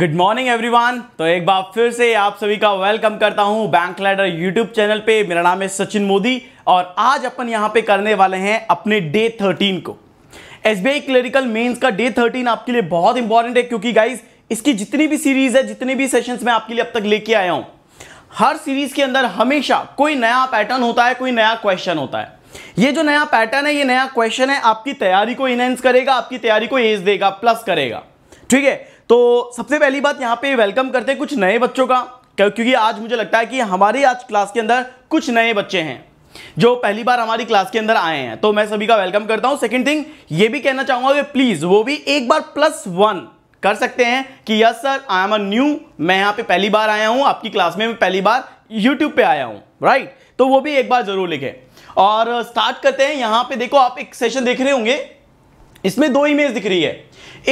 Good morning everyone तो एक बार फिर से आप सभी का वेलकम करता हूं बैंक लैडर यूट्यूब चैनल पे मेरा नाम है सचिन मोदी और आज अपन यहां पे करने वाले हैं अपने डे 13 को S B I clerical mains का डे 13 आपके लिए बहुत इंपॉर्टेंट है क्योंकि गाइज इसकी जितनी भी सीरीज है जितने भी सेशन मैं आपके लिए अब तक लेके आया हूं हर सीरीज के अंदर हमेशा कोई नया पैटर्न होता है कोई नया क्वेश्चन होता है ये जो नया पैटर्न है ये नया क्वेश्चन है आपकी तैयारी को इनहेंस करेगा आपकी तैयारी को एज देगा प्लस करेगा ठीक है तो सबसे पहली बात यहाँ पे वेलकम करते हैं कुछ नए बच्चों का क्योंकि आज मुझे लगता है कि हमारी आज क्लास के अंदर कुछ नए बच्चे हैं जो पहली बार हमारी क्लास के अंदर आए हैं तो मैं सभी का वेलकम करता हूं सेकेंड थिंग ये भी कहना चाहूंगा कि प्लीज वो भी एक बार प्लस वन कर सकते हैं कि yes sir I am a new मैं यहाँ पे पहली बार आया हूँ आपकी क्लास में मैं पहली बार यूट्यूब पे आया हूँ राइट तो वो भी एक बार जरूर लिखें और स्टार्ट करते हैं यहाँ पे देखो आप एक सेशन देख रहे होंगे इसमें दो इमेज दिख रही है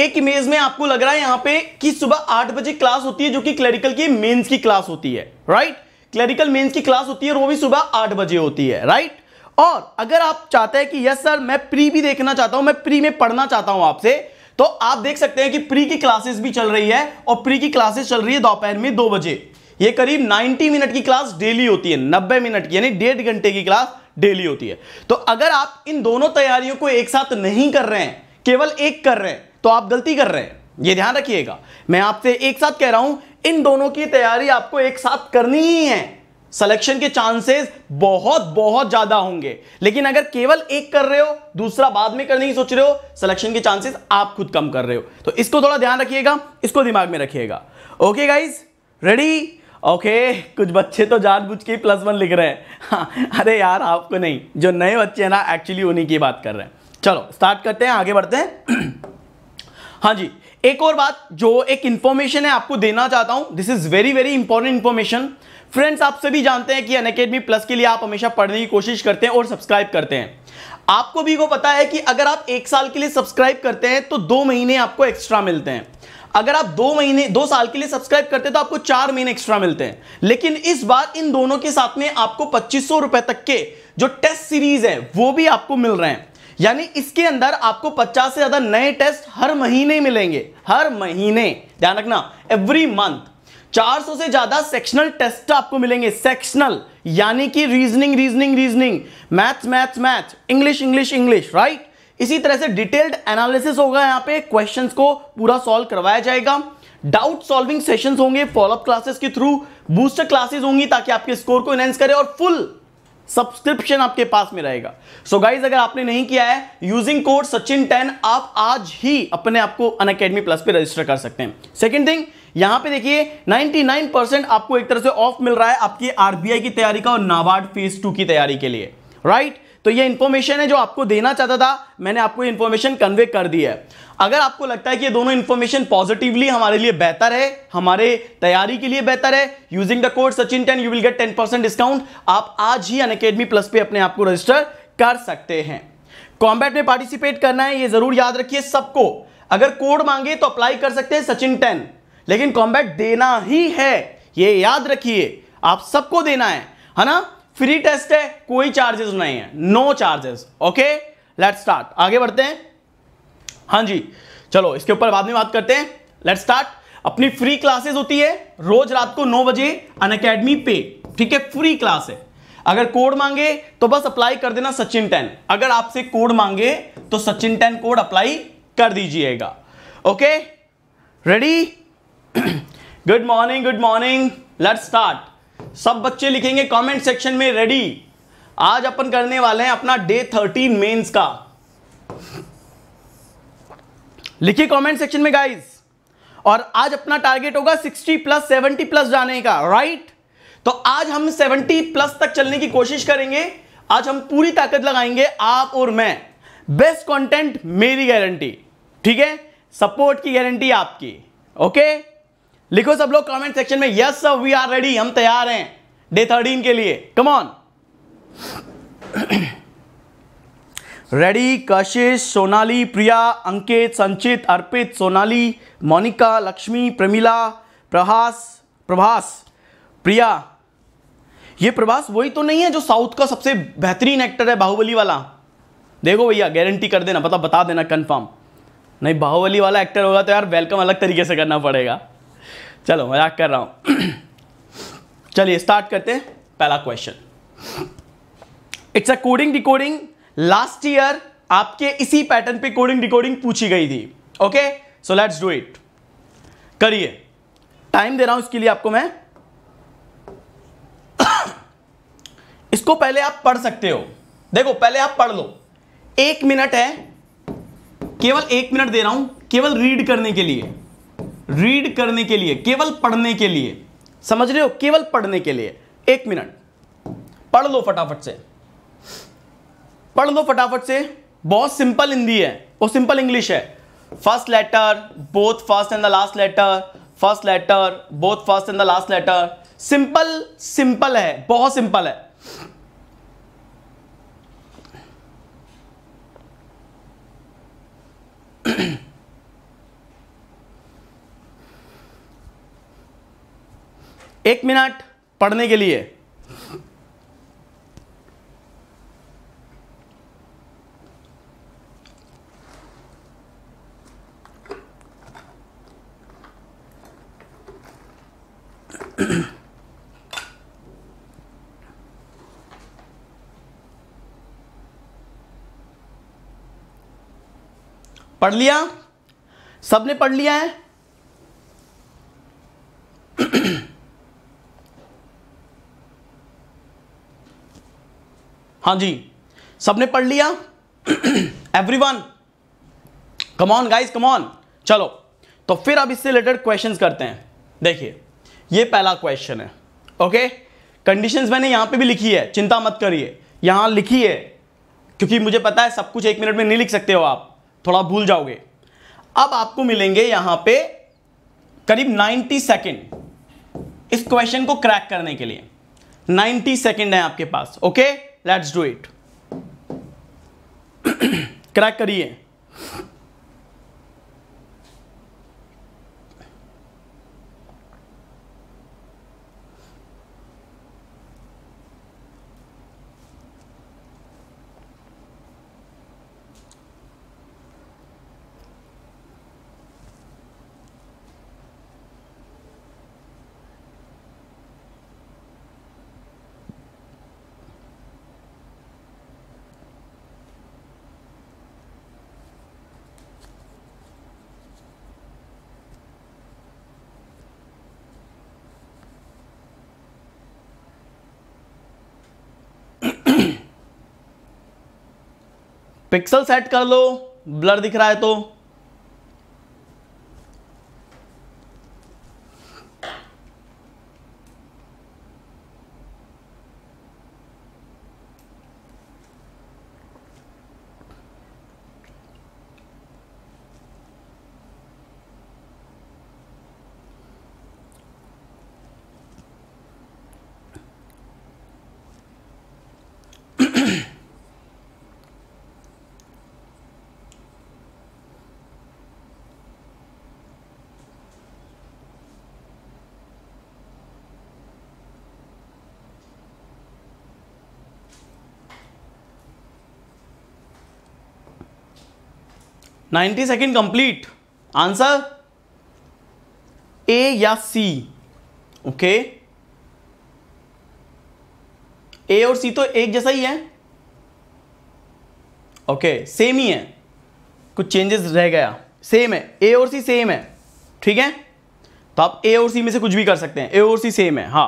एक इमेज में आपको लग रहा है यहां पे कि सुबह आठ बजे क्लास होती है जो कि क्लरिकल की मेंस की क्लास होती है राइट क्लरिकल मेंस की क्लास होती है और वो भी सुबह आठ बजे होती है राइट और अगर आप चाहते हैं कि यस सर मैं प्री भी देखना चाहता हूं मैं प्री में पढ़ना चाहता हूं आपसे तो आप देख सकते हैं कि प्री की क्लासेस भी चल रही है और प्री की क्लासेस चल रही है दोपहर में दो बजे ये करीब 90 मिनट की क्लास डेली होती है 90 मिनट की यानी डेढ़ घंटे की क्लास डेली होती है तो अगर आप इन दोनों तैयारियों को एक साथ नहीं कर रहे हैं केवल एक कर रहे हैं तो आप गलती कर रहे हैं ये ध्यान रखिएगा मैं आपसे एक साथ कह रहा हूं इन दोनों की तैयारी आपको एक साथ करनी ही है सिलेक्शन के चांसेस बहुत बहुत ज्यादा होंगे लेकिन अगर केवल एक कर रहे हो दूसरा बाद में करने की सोच रहे हो सिलेक्शन के चांसेस आप खुद कम कर रहे हो तो इसको थोड़ा ध्यान रखिएगा इसको दिमाग में रखिएगा ओके गाइज रेडी ओके कुछ बच्चे तो जानबूझ के प्लस वन लिख रहे हैं हाँ अरे यार आपको नहीं जो नए बच्चे हैं ना एक्चुअली उन्हीं की बात कर रहे हैं चलो स्टार्ट करते हैं आगे बढ़ते हैं हाँ जी एक और बात जो एक इंफॉर्मेशन है आपको देना चाहता हूं this is very very important information friends आप सभी जानते हैं कि अनकेडमी प्लस के लिए आप हमेशा पढ़ने की कोशिश करते हैं और सब्सक्राइब करते हैं आपको भी को पता है कि अगर आप एक साल के लिए सब्सक्राइब करते हैं तो दो महीने आपको एक्स्ट्रा मिलते हैं अगर आप दो महीने दो साल के लिए सब्सक्राइब करते हैं तो आपको चार महीने एक्स्ट्रा मिलते हैं लेकिन इस बार इन दोनों के साथ में आपको पच्चीस रुपए तक के जो टेस्ट सीरीज है वो भी आपको मिल रहे हैं यानी इसके अंदर आपको 50 से ज़्यादा नए टेस्ट हर महीने मिलेंगे हर महीने ध्यान रखना एवरी मंथ 400 से ज़्यादा सेक्शनल टेस्ट आपको मिलेंगे सेक्शनल यानी कि reasoning reasoning reasoning maths maths math English English English right इसी तरह से डिटेल्ड एनालिसिस होगा यहां पे क्वेश्चंस को पूरा सॉल्व करवाया जाएगा डाउट सॉल्विंग सेशंस होंगे फॉलोअप क्लासेस के थ्रू बूस्टर क्लासेस होंगी ताकि आपके स्कोर को एनहेंस करें और फुल सब्सक्रिप्शन आपके पास में रहेगा सो so गाइज अगर आपने नहीं किया है यूजिंग कोड सचिन टेन आप आज ही अपने आप को अन अकेडमी प्लस पे रजिस्टर कर सकते हैं सेकेंड थिंग यहां पे देखिए 99 परसेंट आपको एक तरह से ऑफ मिल रहा है आपकी आरबीआई की तैयारी का और नाबार्ड फेज टू की तैयारी के लिए राइट right? तो ये इंफॉर्मेशन है जो आपको देना चाहता था मैंने आपको इन्फॉर्मेशन कन्वे कर दी है अगर आपको लगता है कि ये दोनों इन्फॉर्मेशन पॉजिटिवली हमारे लिए बेहतर है हमारे तैयारी के लिए बेहतर है using the code Sachin ten you will get ten percent discount आप आज ही अनकेडमी प्लस पे अपने आप को रजिस्टर कर सकते हैं कॉम्बैट में पार्टिसिपेट करना है ये जरूर याद रखिए सबको अगर कोड मांगे तो अप्लाई कर सकते हैं सचिन टेन लेकिन कॉम्बैट देना ही है ये याद रखिए आप सबको देना है है ना फ्री टेस्ट है कोई चार्जेस नहीं है no charges okay let start आगे बढ़ते हैं हाँ जी चलो इसके ऊपर बाद में बात करते हैं लेट स्टार्ट अपनी फ्री क्लासेस होती है रोज रात को नौ बजे अन अकेडमी पे ठीक है फ्री क्लास है अगर कोड मांगे तो बस अप्लाई कर देना सचिन टेन अगर आपसे कोड मांगे तो सचिन टेन कोड अप्लाई कर दीजिएगा okay ready good morning good morning let start सब बच्चे लिखेंगे कमेंट सेक्शन में रेडी आज अपन करने वाले हैं अपना डे थर्टीन मेंस का लिखिए कमेंट सेक्शन में गाइस और आज अपना टारगेट होगा 60 प्लस 70 प्लस जाने का राइट तो आज हम 70 प्लस तक चलने की कोशिश करेंगे आज हम पूरी ताकत लगाएंगे आप और मैं बेस्ट कंटेंट मेरी गारंटी ठीक है सपोर्ट की गारंटी आपकी ओके लिखो सब लोग कमेंट सेक्शन में yes sir we are ready हम तैयार हैं डे थर्टीन के लिए कमॉन रेडी कशिश सोनाली प्रिया अंकित संचित अर्पित सोनाली मोनिका लक्ष्मी प्रमिला प्रभास प्रभास प्रिया ये प्रभास वही तो नहीं है जो साउथ का सबसे बेहतरीन एक्टर है बाहुबली वाला देखो भैया गारंटी कर देना पता मतलब बता देना कंफर्म नहीं बाहुबली वाला एक्टर होगा तो यार वेलकम अलग तरीके से करना पड़ेगा चलो मजाक कर रहा हूँ चलिए स्टार्ट करते हैं पहला question it's a coding decoding last year आपके इसी पैटर्न पे कोडिंग डिकोडिंग पूछी गई थी okay so let's do it करिए टाइम दे रहा हूं इसके लिए आपको मैं इसको पहले आप पढ़ सकते हो देखो पहले आप पढ़ लो एक मिनट है केवल एक मिनट दे रहा हूं केवल रीड करने के लिए रीड करने के लिए केवल पढ़ने के लिए समझ रहे हो केवल पढ़ने के लिए एक मिनट पढ़ लो फटाफट से पढ़ लो फटाफट से बहुत सिंपल हिंदी है वो सिंपल इंग्लिश है first letter both first and the last letter first letter both first and the last letter simple simple है बहुत सिंपल है एक मिनट पढ़ने के लिए पढ़ लिया सबने पढ़ लिया है हाँ जी सबने पढ़ लिया एवरीवन कमॉन गाइस कमॉन चलो तो फिर अब इससे रिलेटेड क्वेश्चंस करते हैं देखिए ये पहला क्वेश्चन है ओके कंडीशंस मैंने यहां पे भी लिखी है चिंता मत करिए यहां लिखी है क्योंकि मुझे पता है सब कुछ एक मिनट में नहीं लिख सकते हो आप थोड़ा भूल जाओगे अब आपको मिलेंगे यहां पे करीब 90 सेकेंड इस क्वेश्चन को क्रैक करने के लिए 90 सेकेंड है आपके पास okay let's do it crack करिए पिक्सल सेट कर लो ब्लर दिख रहा है तो 90 सेकेंड कंप्लीट आंसर ए या सी ओके ए और सी तो एक जैसा ही है ओके सेम ही है कुछ चेंजेस रह गया सेम है ए और सी सेम है ठीक है तो आप ए और सी में से कुछ भी कर सकते हैं ए और सी सेम है हाँ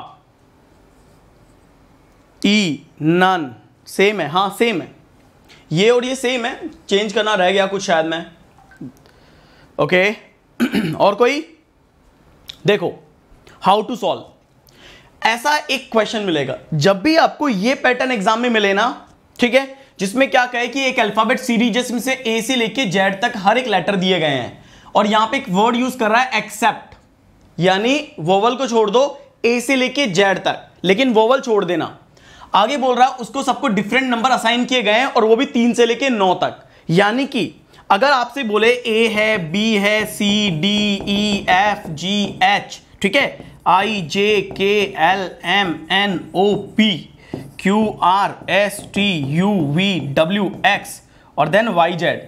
ई नन सेम है हाँ सेम है ये और ये सेम है चेंज करना रह गया कुछ शायद मैं ओके और कोई देखो हाउ टू सॉल्व ऐसा एक क्वेश्चन मिलेगा जब भी आपको ये पैटर्न एग्जाम में मिले ना ठीक है जिसमें क्या कहे कि एक अल्फाबेट सीरीज जिसमें से ए से लेके जेड तक हर एक लेटर दिए गए हैं और यहां पे एक वर्ड यूज कर रहा है एक्सेप्ट यानी वोवल को छोड़ दो ए से लेके जेड तक लेकिन वोवल छोड़ देना आगे बोल रहा है उसको सबको डिफरेंट नंबर असाइन किए गए हैं और वो भी तीन से लेके नौ तक यानी कि अगर आपसे बोले ए है बी है C D E F G H ठीक है I J K L M N O P Q R S T U V W X और देन वाई जेड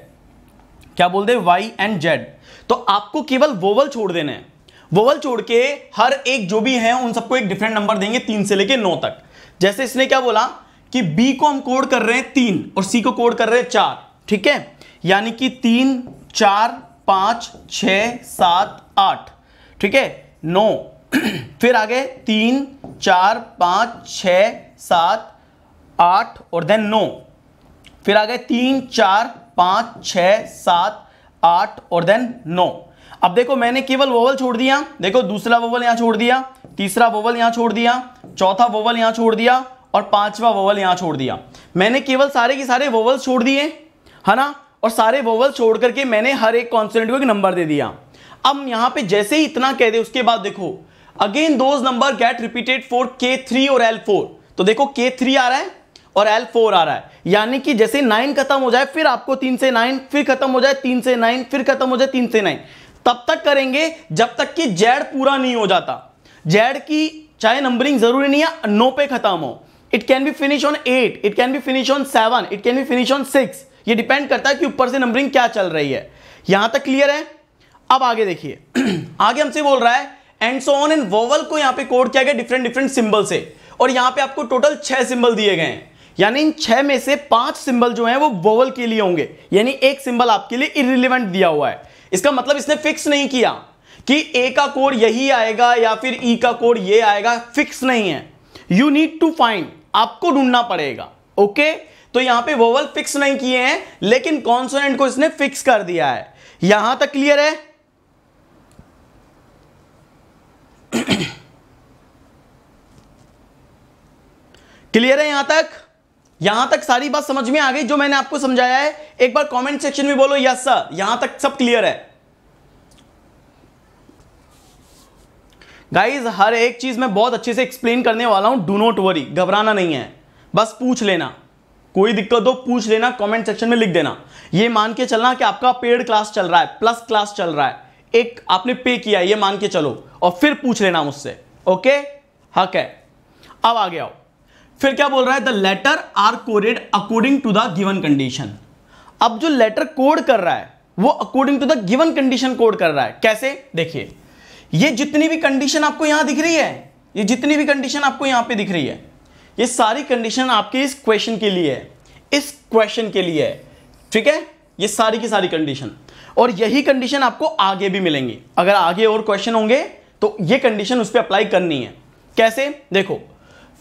क्या बोल दे वाई एंड जेड तो आपको केवल वोवल छोड़ देने हैं वोवल छोड़ के हर एक जो भी है उन सबको एक डिफरेंट नंबर देंगे तीन से लेके नौ तक जैसे इसने क्या बोला कि बी को हम कोड कर रहे हैं तीन और सी को कोड कर रहे हैं चार ठीक है यानी कि तीन चार पाँच छ सात आठ ठीक है नौ फिर आगे तीन चार पाँच छ सात आठ और देन नौ फिर आ गए तीन चार पाँच छ सात आठ और देन नौ अब देखो मैंने केवल वोवल छोड़ दिया देखो दूसरा वोवल यहाँ छोड़ दिया तीसरा वोवल यहाँ छोड़ दिया चौथा वोवल यहाँ छोड़ दिया और पांचवा वोवल यहाँ छोड़ दिया मैंने केवल सारे के सारे वोवल छोड़ दिए है ना और सारे वोवल छोड़ करके मैंने हर एक कॉन्सोनेंट को एक नंबर दे दिया अब यहाँ पे जैसे ही इतना कह दे उसके बाद देखो again those number get repeated for K three और एल फोर तो देखो के थ्री आ रहा है और एल फोर आ रहा है यानी कि जैसे नाइन खत्म हो जाए फिर आपको तीन से नाइन फिर खत्म हो जाए तीन से नाइन फिर खत्म हो जाए तीन से नाइन तब तक करेंगे जब तक कि जेड पूरा नहीं हो जाता जेड की चाहे नंबरिंग जरूरी नहीं है नो पे खत्म हो it can be finish on eight it can be finish on seven it can be finish on six ये डिपेंड करता है कि ऊपर से नंबरिंग क्या चल रही है यहां तक क्लियर है अब आगे देखिए आगे हमसे बोल रहा है and so on and vowel को यहां पे कोड किया गया डिफरेंट डिफरेंट सिंबल से और यहां पे आपको टोटल छह सिंबल दिए गए हैं यानी इन छह में से पांच सिंबल जो हैं वो वोवल के लिए होंगे यानी एक सिंबल आपके लिए इरिलेवेंट दिया हुआ है इसका मतलब इसने फिक्स नहीं किया कि ए का कोड यही आएगा या फिर ई e का कोड ये आएगा फिक्स नहीं है यू नीड टू फाइंड आपको ढूंढना पड़ेगा ओके okay? तो यहां पे वोवल फिक्स नहीं किए हैं लेकिन कॉन्सोनेंट को इसने फिक्स कर दिया है यहां तक क्लियर है क्लियर है यहां तक यहां तक सारी बात समझ में आ गई जो मैंने आपको समझाया है एक बार कमेंट सेक्शन में बोलो यस सर यहां तक सब क्लियर है गाइज हर एक चीज मैं बहुत अच्छे से एक्सप्लेन करने वाला हूं डू नॉट वरी घबराना नहीं है बस पूछ लेना कोई दिक्कत हो पूछ लेना कमेंट सेक्शन में लिख देना ये मान के चलना कि आपका पेड क्लास चल रहा है प्लस क्लास चल रहा है एक आपने पे किया ये मान के चलो और फिर पूछ लेना मुझसे ओके हक है अब आ गया फिर क्या बोल रहा है the letter are coded according to the given condition अब जो लेटर कोड कर रहा है वो according to the given condition code कर रहा है कैसे देखिए ये जितनी भी कंडीशन आपको यहां दिख रही है ये जितनी भी कंडीशन आपको यहां पे दिख रही है ये सारी कंडीशन आपके इस क्वेश्चन के लिए है इस क्वेश्चन के लिए है ठीक है ये सारी की सारी कंडीशन और यही कंडीशन आपको आगे भी मिलेंगी अगर आगे और क्वेश्चन होंगे तो ये कंडीशन उस पर अप्लाई करनी है कैसे देखो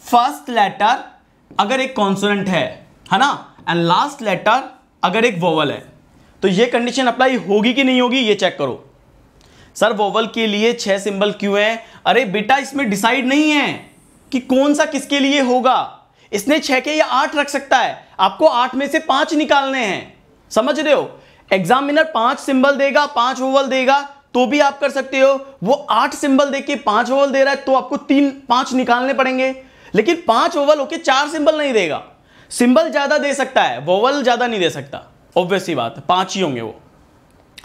फर्स्ट लेटर अगर एक कॉन्सोनेंट है है ना एंड लास्ट लेटर अगर एक वोवल है तो ये कंडीशन अप्लाई होगी कि नहीं होगी ये चेक करो सर वोवल के लिए छह सिंबल क्यों है अरे बेटा इसमें डिसाइड नहीं है कि कौन सा किसके लिए होगा इसने छह के या आठ रख सकता है आपको आठ में से पांच निकालने हैं समझ रहे हो एग्जामिनर पांच सिंबल देगा पांच ओवल देगा तो भी आप कर सकते हो वो आठ सिंबल देके पांच ओवल दे रहा है तो आपको तीन पांच निकालने पड़ेंगे लेकिन पांच ओवल होके चार सिंबल नहीं देगा सिंबल ज्यादा दे सकता है वोवल ज्यादा नहीं दे सकता ऑब्वियसली बात पांच ही होंगे वो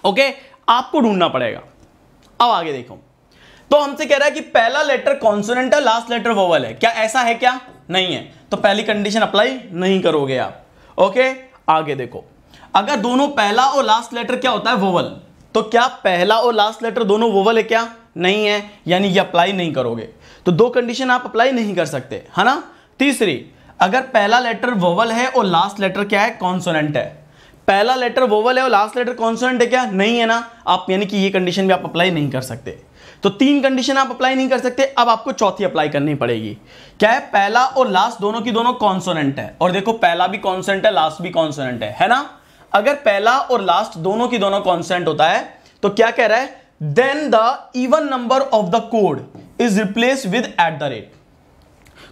ओके आपको ढूंढना पड़ेगा अब आगे देखो तो हमसे कह रहा है कि पहला लेटर कॉन्सोनेंट है लास्ट लेटर वोवल है क्या ऐसा है क्या नहीं है तो पहली कंडीशन अप्लाई नहीं करोगे आप ओके आगे देखो अगर दोनों पहला और लास्ट लेटर क्या होता है वोवल तो क्या पहला और लास्ट लेटर दोनों वोवल है क्या नहीं है यानी ये अप्लाई नहीं करोगे तो दो कंडीशन आप अप्लाई नहीं कर सकते है ना तीसरी अगर पहला लेटर वोवल है और लास्ट लेटर क्या है कॉन्सोनेंट है पहला लेटर वोवल है और लास्ट लेटर कॉन्सोनेंट है क्या नहीं है ना आप यानी कि ये कंडीशन भी आप अप्लाई नहीं कर सकते तो तीन कंडीशन आप अप्लाई नहीं कर सकते अब आपको चौथी अप्लाई करनी पड़ेगी क्या है पहला और लास्ट दोनों की दोनों कॉन्सोनेंट है और देखो पहला भी कॉन्सोनेंट है लास्ट भी कॉन्सोनेंट है है ना अगर पहला और लास्ट दोनों की दोनों कॉन्सोनेंट होता है तो क्या कह रहा है then the even number of the code is replace with at the rate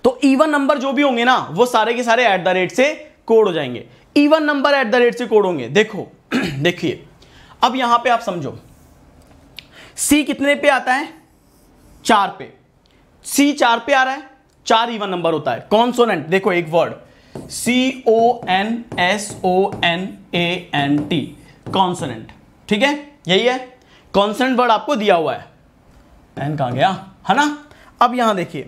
तो इवन नंबर जो भी होंगे ना वो सारे के सारे एट द रेट से कोड हो जाएंगे even number at the rate से कोड होंगे देखो देखिए अब यहां पे आप समझो सी कितने पे आता है चार पे सी चार पे आ रहा है चार इवन नंबर होता है कॉन्सोनेंट देखो एक word C O N S O N A N T consonant ठीक है यही है कॉन्सोनेंट वर्ड आपको दिया हुआ है एन कहा गया है ना अब यहां देखिए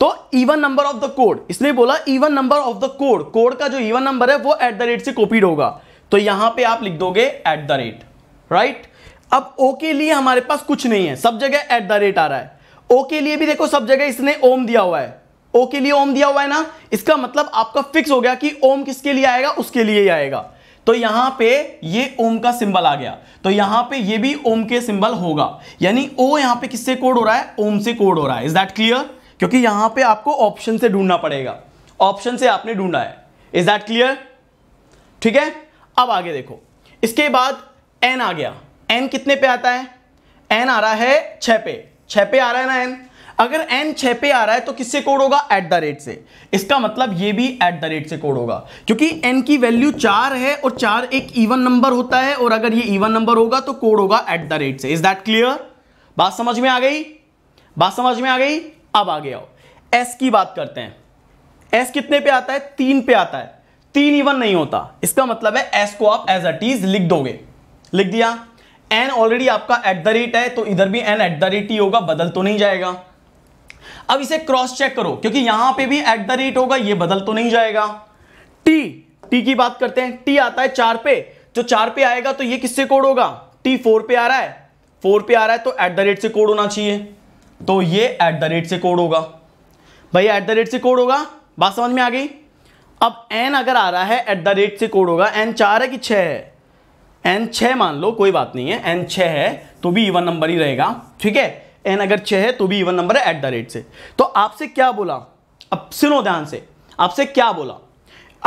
तो even number of the code इसने बोला even number of the code code का जो इवन नंबर है वो एट द रेट से कॉपीड होगा तो यहां पे आप लिख दोगे एट द रेट राइट अब ओ के लिए हमारे पास कुछ नहीं है सब जगह एट द रेट आ रहा है ओ के लिए भी देखो सब जगह इसने ओम दिया हुआ है ओ के लिए ओम दिया हुआ है ना इसका मतलब आपका फिक्स हो गया कि ओम किसके लिए आएगा उसके लिए ही आएगा तो यहां पे ये ओम का सिंबल आ गया तो यहां पे ये भी ओम के सिंबल होगा यानी ओ यहां पे किससे कोड हो रहा है ओम से कोड हो रहा है इज दैट क्लियर क्योंकि यहां पे आपको ऑप्शन से ढूंढना पड़ेगा ऑप्शन से आपने ढूंढा है इज दैट क्लियर ठीक है अब आगे देखो इसके बाद एन आ गया एन कितने पे आता है एन आ रहा है छ पे छ पे आ रहा है ना एन अगर एन छ पे आ रहा है तो किससे कोड होगा एट द रेट से इसका मतलब ये भी एट द रेट से कोड होगा क्योंकि एन की वैल्यू चार है और चार एक इवन नंबर होता है और अगर ये इवन नंबर होगा तो कोड होगा एट द रेट से इज दैट क्लियर बात समझ में आ गई बात समझ में आ गई अब आगे आओ एस की बात करते हैं एस कितने पे आता है तीन पे आता है तीन इवन नहीं होता इसका मतलब है एस को आप एज अ टीज लिख दोगे लिख दिया एन ऑलरेडी आपका एट द रेट है तो इधर भी एन एट द रेट ही होगा बदल तो नहीं जाएगा अब इसे क्रॉस चेक करो क्योंकि यहां पे भी एट द रेट होगा ये बदल तो नहीं जाएगा टी टी की बात करते हैं टी आता है चार पे जो चार पे आएगा तो ये किससे कोड होगा टी फोर पे आ रहा है फोर पे आ रहा है तो एट द रेट से कोड होना चाहिए तो ये एट द रेट से कोड होगा भाई एट द रेट से कोड होगा बात समझ में आ गई अब एन अगर आ रहा है एट द रेट से कोड होगा एन चार है कि छह है एन छः मान लो कोई बात नहीं है एन छः है तो भी इवन नंबर ही रहेगा ठीक है एन अगर छः है तो भी इवन नंबर है एट द रेट से तो आपसे क्या बोला अब सुनो ध्यान से आपसे क्या बोला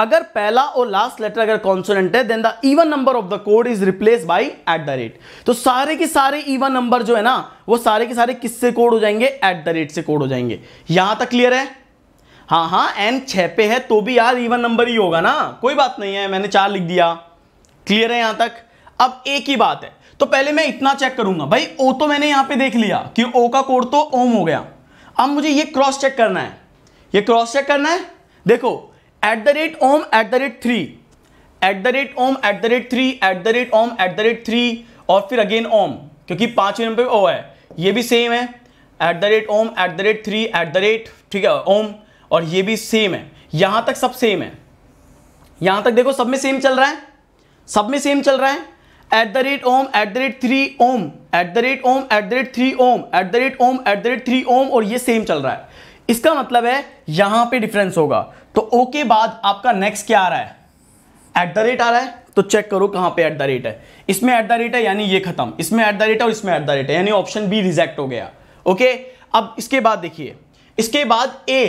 अगर पहला और लास्ट लेटर अगर कॉन्सोनेंट है then the even number of the code is replace by at the rate तो सारे के सारे इवन नंबर जो है ना वो सारे के सारे किससे कोड हो जाएंगे एट द रेट से कोड हो जाएंगे यहां तक क्लियर है हाँ हाँ एन छह पे है तो भी यार इवन नंबर ही होगा ना कोई बात नहीं है मैंने चार लिख दिया क्लियर है यहां तक अब एक ही बात है तो पहले मैं इतना चेक करूंगा भाई ओ तो मैंने यहां पे देख लिया कि ओ का कोड तो ओम हो गया अब मुझे ये क्रॉस चेक करना है ये क्रॉस चेक करना है देखो एट द रेट ओम at the rate three at the rate ओम at the rate three at the rate ओम एट द रेट थ्री और फिर अगेन ओम क्योंकि पांचवें नंबर ओ है ये भी सेम है एट द रेट ओम at the rate three at the rate ठीक है ओम और ये भी सेम है यहां तक सब सेम है यहां तक देखो सब में सेम चल रहा है सब में सेम चल रहा है एट द रेट ओम एट द रेट थ्री ओम एट द रेट ओम एट द रेट थ्री ओम एट द रेट ओम एट द रेट थ्री ओम और ये सेम चल रहा है इसका मतलब है यहां पे डिफरेंस होगा तो ओ के बाद आपका नेक्स्ट क्या आ रहा है एट द रेट आ रहा है तो चेक करो कहां पे एट द रेट है इसमें एट द रेट है यानी ये खत्म इसमें एट द रेट है और इसमें एट द रेट है यानी ऑप्शन बी रिजेक्ट हो गया ओके अब इसके बाद देखिए इसके बाद ए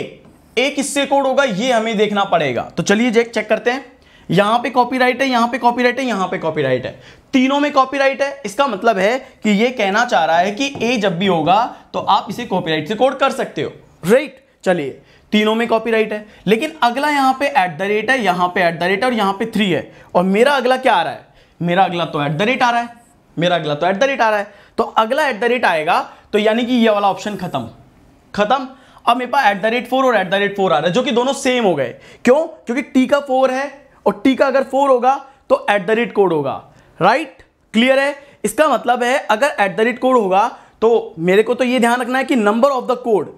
ए किससे कोड होगा ये हमें देखना पड़ेगा तो चलिए चेक करते हैं यहां पे कॉपीराइट है यहां पे कॉपीराइट है यहां पे कॉपीराइट है तीनों में कॉपीराइट है इसका मतलब है कि ये कहना चाह रहा है कि ए जब भी होगा तो आप इसे कॉपीराइट से कोड कर सकते हो राइट चलिए तीनों में कॉपीराइट है लेकिन अगला यहां पे एट द रेट है यहां पे एट द रेट है और यहां पे थ्री है और मेरा अगला क्या आ रहा है मेरा अगला तो एट द रेट आ रहा है मेरा अगला तो एट द रेट आ रहा है तो अगला एट द रेट आएगा तो यानी कि ये वाला ऑप्शन खत्म खत्म अब मेरे पास एट द रेट फोर और एट द रेट फोर आ रहा है जो कि दोनों सेम हो गए क्यों क्योंकि टी का फोर है और टी का अगर फोर होगा तो एट द रेट कोड होगा राइट क्लियर है इसका मतलब है अगर एट द रेट कोड होगा तो मेरे को तो ये ध्यान रखना है कि number of the code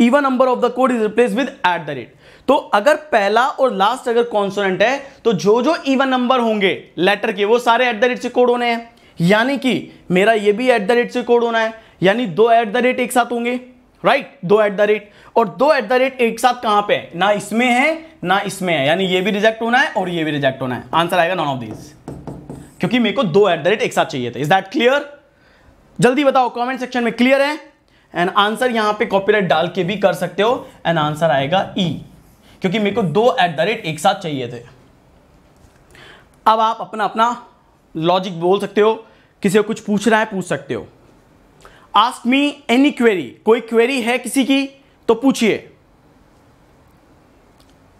even number of the code is replace with at the rate तो अगर पहला और लास्ट अगर कॉन्सोनेंट है तो जो जो इवन नंबर होंगे लेटर के वो सारे एट द रेट से कोड होने हैं यानी कि मेरा ये भी एट द रेट से कोड होना है यानी दो एट द रेट एक साथ होंगे राइट right? दो एट द रेट और दो एट द रेट एक साथ कहां पे है ना इसमें है ना इसमें है यानी ये भी रिजेक्ट होना है और ये भी रिजेक्ट होना है आंसर आएगा नॉन ऑफ दीज क्योंकि मेरे को दो एट द रेट एक साथ चाहिए थे इज दैट क्लियर जल्दी बताओ कमेंट सेक्शन में क्लियर है एंड आंसर यहां पे कॉपीराइट डाल के भी कर सकते हो एंड आंसर आएगा ई e, क्योंकि मेरे को दो एट द रेट एक साथ चाहिए थे अब आप अपना अपना लॉजिक बोल सकते हो किसी को कुछ पूछ रहा है पूछ सकते हो आस्क मी एनी क्वेरी कोई क्वेरी है किसी की तो पूछिए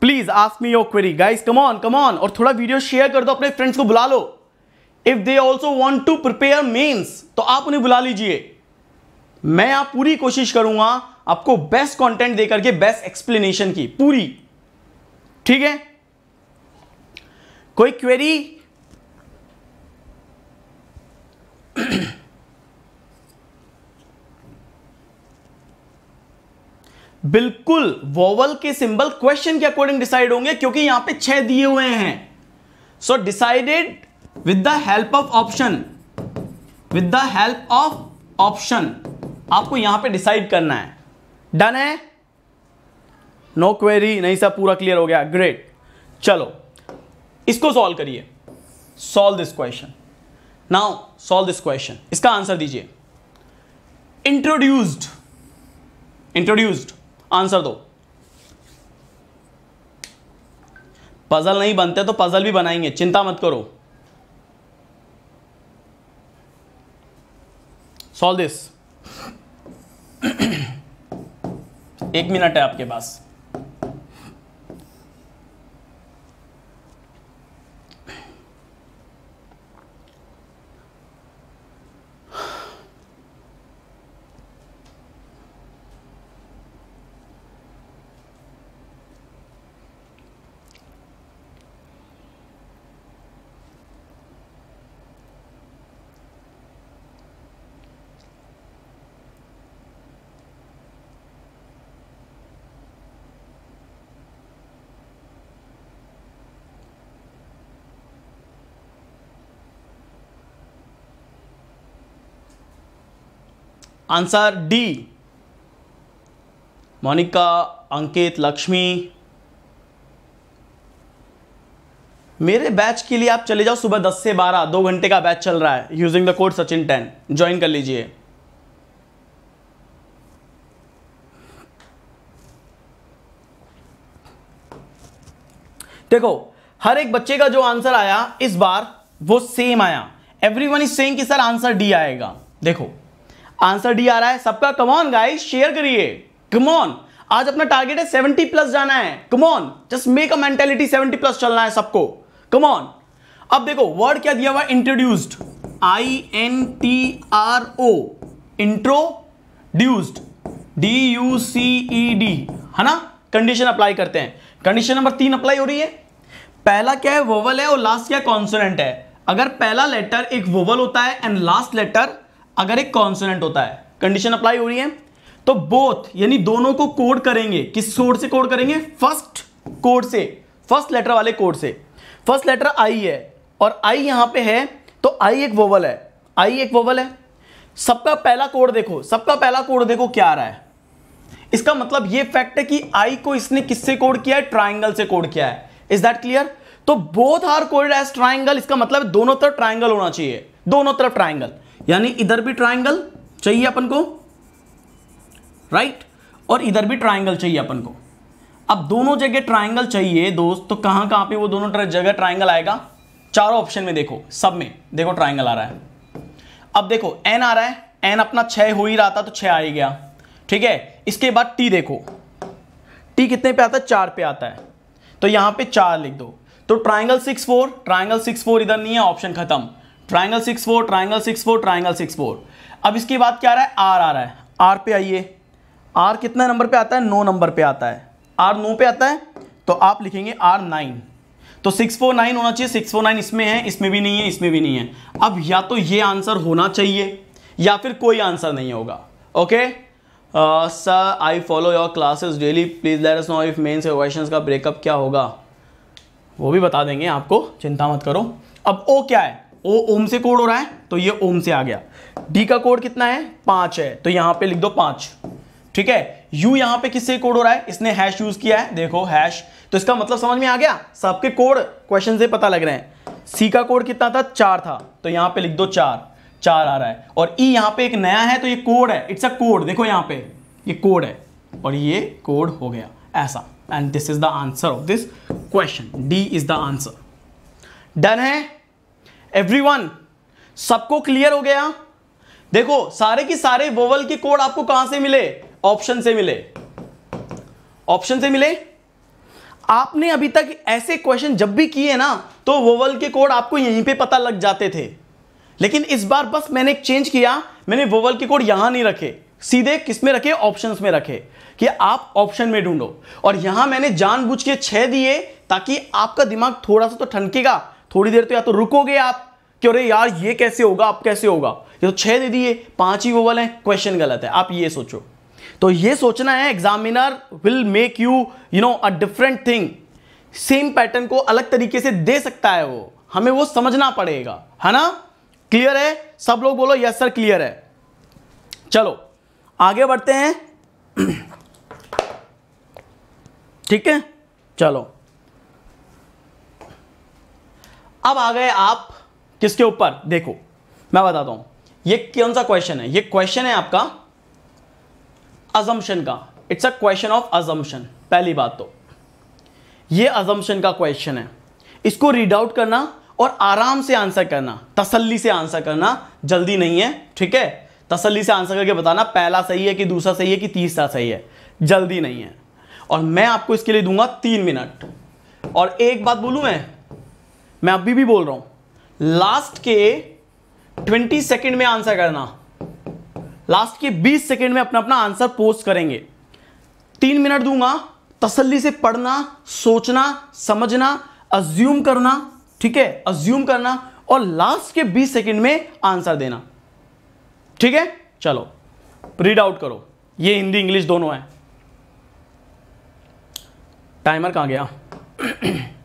please ask me your query guys come on come on और थोड़ा वीडियो शेयर कर दो अपने फ्रेंड्स को बुला लो if they also want to prepare mains तो आप उन्हें बुला लीजिए मैं आप पूरी कोशिश करूंगा आपको बेस्ट कंटेंट देकर के बेस्ट एक्सप्लेनेशन की पूरी ठीक है कोई क्वेरी बिल्कुल वोवल के सिंबल क्वेश्चन के अकॉर्डिंग डिसाइड होंगे क्योंकि यहां पे छह दिए हुए हैं so decided with the help of option with the help of option आपको यहां पे डिसाइड करना है डन है नो no क्वेरी नहीं सब पूरा क्लियर हो गया ग्रेट चलो इसको सॉल्व करिए solve this question now solve this question इसका आंसर दीजिए इंट्रोड्यूस्ड इंट्रोड्यूस्ड आंसर दो पजल नहीं बनते तो पजल भी बनाएंगे चिंता मत करो सॉल्व दिस एक मिनट है आपके पास आंसर डी मोनिका अंकित लक्ष्मी मेरे बैच के लिए आप चले जाओ सुबह 10 से 12 दो घंटे का बैच चल रहा है using the code Sachin ten join कर लीजिए देखो हर एक बच्चे का जो आंसर आया इस बार वो सेम आया एवरी वन इज सेम कि सर आंसर डी आएगा देखो आंसर डी आ रहा है सबका कमॉन गाइस शेयर करिए कमॉन आज अपना टारगेट है सेवेंटी प्लस जाना है come on just make a mentality seventy plus चलना है सबको कमॉन अब देखो वर्ड क्या दिया हुआ है introduced I N T R O ड्यूस्ड D U C E D है ना कंडीशन अप्लाई करते हैं कंडीशन नंबर तीन अप्लाई हो रही है पहला क्या है वोवल है और लास्ट क्या कॉन्सोनेंट है अगर पहला लेटर एक वोवल होता है एंड लास्ट लेटर अगर एक कॉन्सोनेंट होता है कंडीशन अप्लाई हो रही है तो बोथ यानी दोनों को कोड करेंगे किस कोड से कोड करेंगे फर्स्ट कोड से फर्स्ट लेटर वाले कोड से फर्स्ट लेटर आई है और आई यहां पे है तो आई एक वोवल है आई एक वोवल है सबका पहला कोड देखो सबका पहला कोड देखो क्या आ रहा है इसका मतलब ये फैक्ट है कि आई को इसने किससे कोड किया है ट्राइंगल से कोड किया है इज दैट क्लियर तो both are code as triangle इसका मतलब दोनों तरफ ट्राइंगल होना चाहिए दोनों तरफ ट्राइंगल यानी इधर भी ट्राइंगल चाहिए अपन को राइट और इधर भी ट्राइंगल चाहिए अपन को अब दोनों जगह ट्राइंगल चाहिए दोस्त तो कहां कहां पे वो दोनों जगह ट्राइंगल आएगा चारों ऑप्शन में देखो सब में देखो ट्राइंगल आ रहा है अब देखो एन आ रहा है एन अपना छह हो ही रहा था तो छह आ ही गया ठीक है इसके बाद टी देखो टी कितने पे आता है चार पे आता है तो यहां पे चार लिख दो तो triangle six four triangle six four इधर नहीं है ऑप्शन खत्म triangle six four triangle six four triangle six four अब इसके बाद क्या आ रहा है आर आ रहा है आर पे आइए आर कितना नंबर पे आता है नो नंबर पे आता है आर नो पे आता है तो आप लिखेंगे आर नाइन तो सिक्स फोर नाइन होना चाहिए सिक्स फोर नाइन इसमें है इसमें भी नहीं है इसमें भी नहीं है अब या तो ये आंसर होना चाहिए या फिर कोई आंसर नहीं होगा okay sir I follow your classes daily please let us know if main question का ब्रेकअप क्या होगा वो भी बता देंगे आपको चिंता मत करो अब ओ क्या है ओ ओम से कोड हो रहा है तो ये ओम से आ गया डी का कोड कितना है पांच है तो यहां पे लिख दो पांच ठीक है यू यहां पे किससे कोड हो रहा है इसने हैश यूज किया है देखो हैश तो इसका मतलब समझ में आ गया सबके कोड क्वेश्चन से पता लग रहे हैं सी का कोड कितना था चार था तो यहां पे लिख दो चार चार आ रहा है और ई e यहां पे एक नया है तो ये कोड है इट्स अ कोड देखो यहां पे ये कोड है और ये कोड हो गया ऐसा and this is the answer of this question D is the answer done है एवरीवन सबको क्लियर हो गया देखो सारे के सारे वोवल के कोड आपको कहां से मिले ऑप्शन से मिले ऑप्शन से मिले आपने अभी तक ऐसे क्वेश्चन जब भी किए ना तो वोवल के कोड आपको यहीं पे पता लग जाते थे लेकिन इस बार बस मैंने एक चेंज किया मैंने वोवल के कोड यहां नहीं रखे सीधे किस में रखे ऑप्शन में रखे कि आप ऑप्शन में ढूंढो और यहां मैंने जानबूझ के छह दिए ताकि आपका दिमाग थोड़ा सा तो ठनकेगा थोड़ी देर तो या तो रुकोगे आप कि अरे यार ये कैसे होगा आप कैसे होगा ये तो छह दे दिए पांच ही ओवल हैं क्वेश्चन गलत है आप ये सोचो तो ये सोचना है examiner will make you you know a different thing same pattern को अलग तरीके से दे सकता है वो हमें वो समझना पड़ेगा है ना क्लियर है सब लोग बोलो यस सर क्लियर है चलो आगे बढ़ते हैं ठीक है चलो अब आ गए आप किसके ऊपर देखो मैं बताता हूं ये कौन सा क्वेश्चन है ये क्वेश्चन है आपका अजम्पन का it's a question of assumption पहली बात तो ये अजम्पन का क्वेश्चन है इसको रीड आउट करना और आराम से आंसर करना तसल्ली से आंसर करना जल्दी नहीं है ठीक है तसल्ली से आंसर करके बताना पहला सही है कि दूसरा सही है कि तीसरा सही है जल्दी नहीं है और मैं आपको इसके लिए दूंगा तीन मिनट और एक बात बोलूं मैं मैं अभी भी बोल रहा हूं लास्ट के ट्वेंटी सेकेंड में आंसर करना लास्ट के बीस सेकेंड में अपना अपना आंसर पोस्ट करेंगे तीन मिनट दूंगा तसल्ली से पढ़ना सोचना समझना अज्यूम करना ठीक है अज्यूम करना और लास्ट के 20 सेकंड में आंसर देना ठीक है चलो रीड आउट करो ये हिंदी इंग्लिश दोनों है टाइमर कहां गया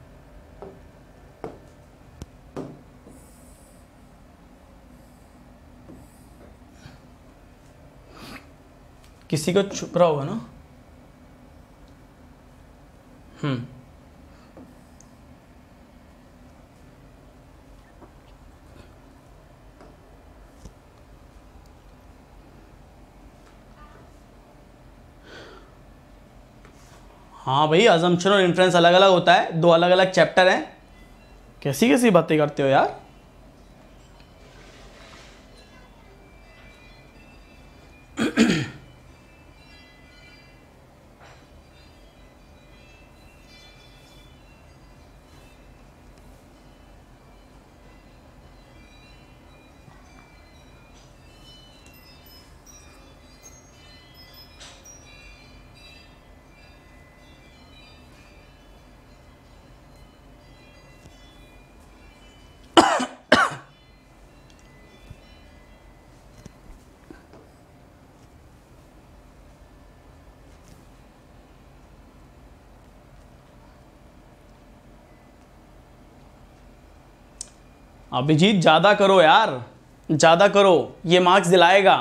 किसी को छुप रहा होगा ना हम्म हाँ भाई अजम्पन और इन्फ्लुएंस अलग अलग होता है दो अलग अलग चैप्टर हैं कैसी कैसी बातें करते हो यार अभिजीत ज़्यादा करो यार ज़्यादा करो ये मार्क्स दिलाएगा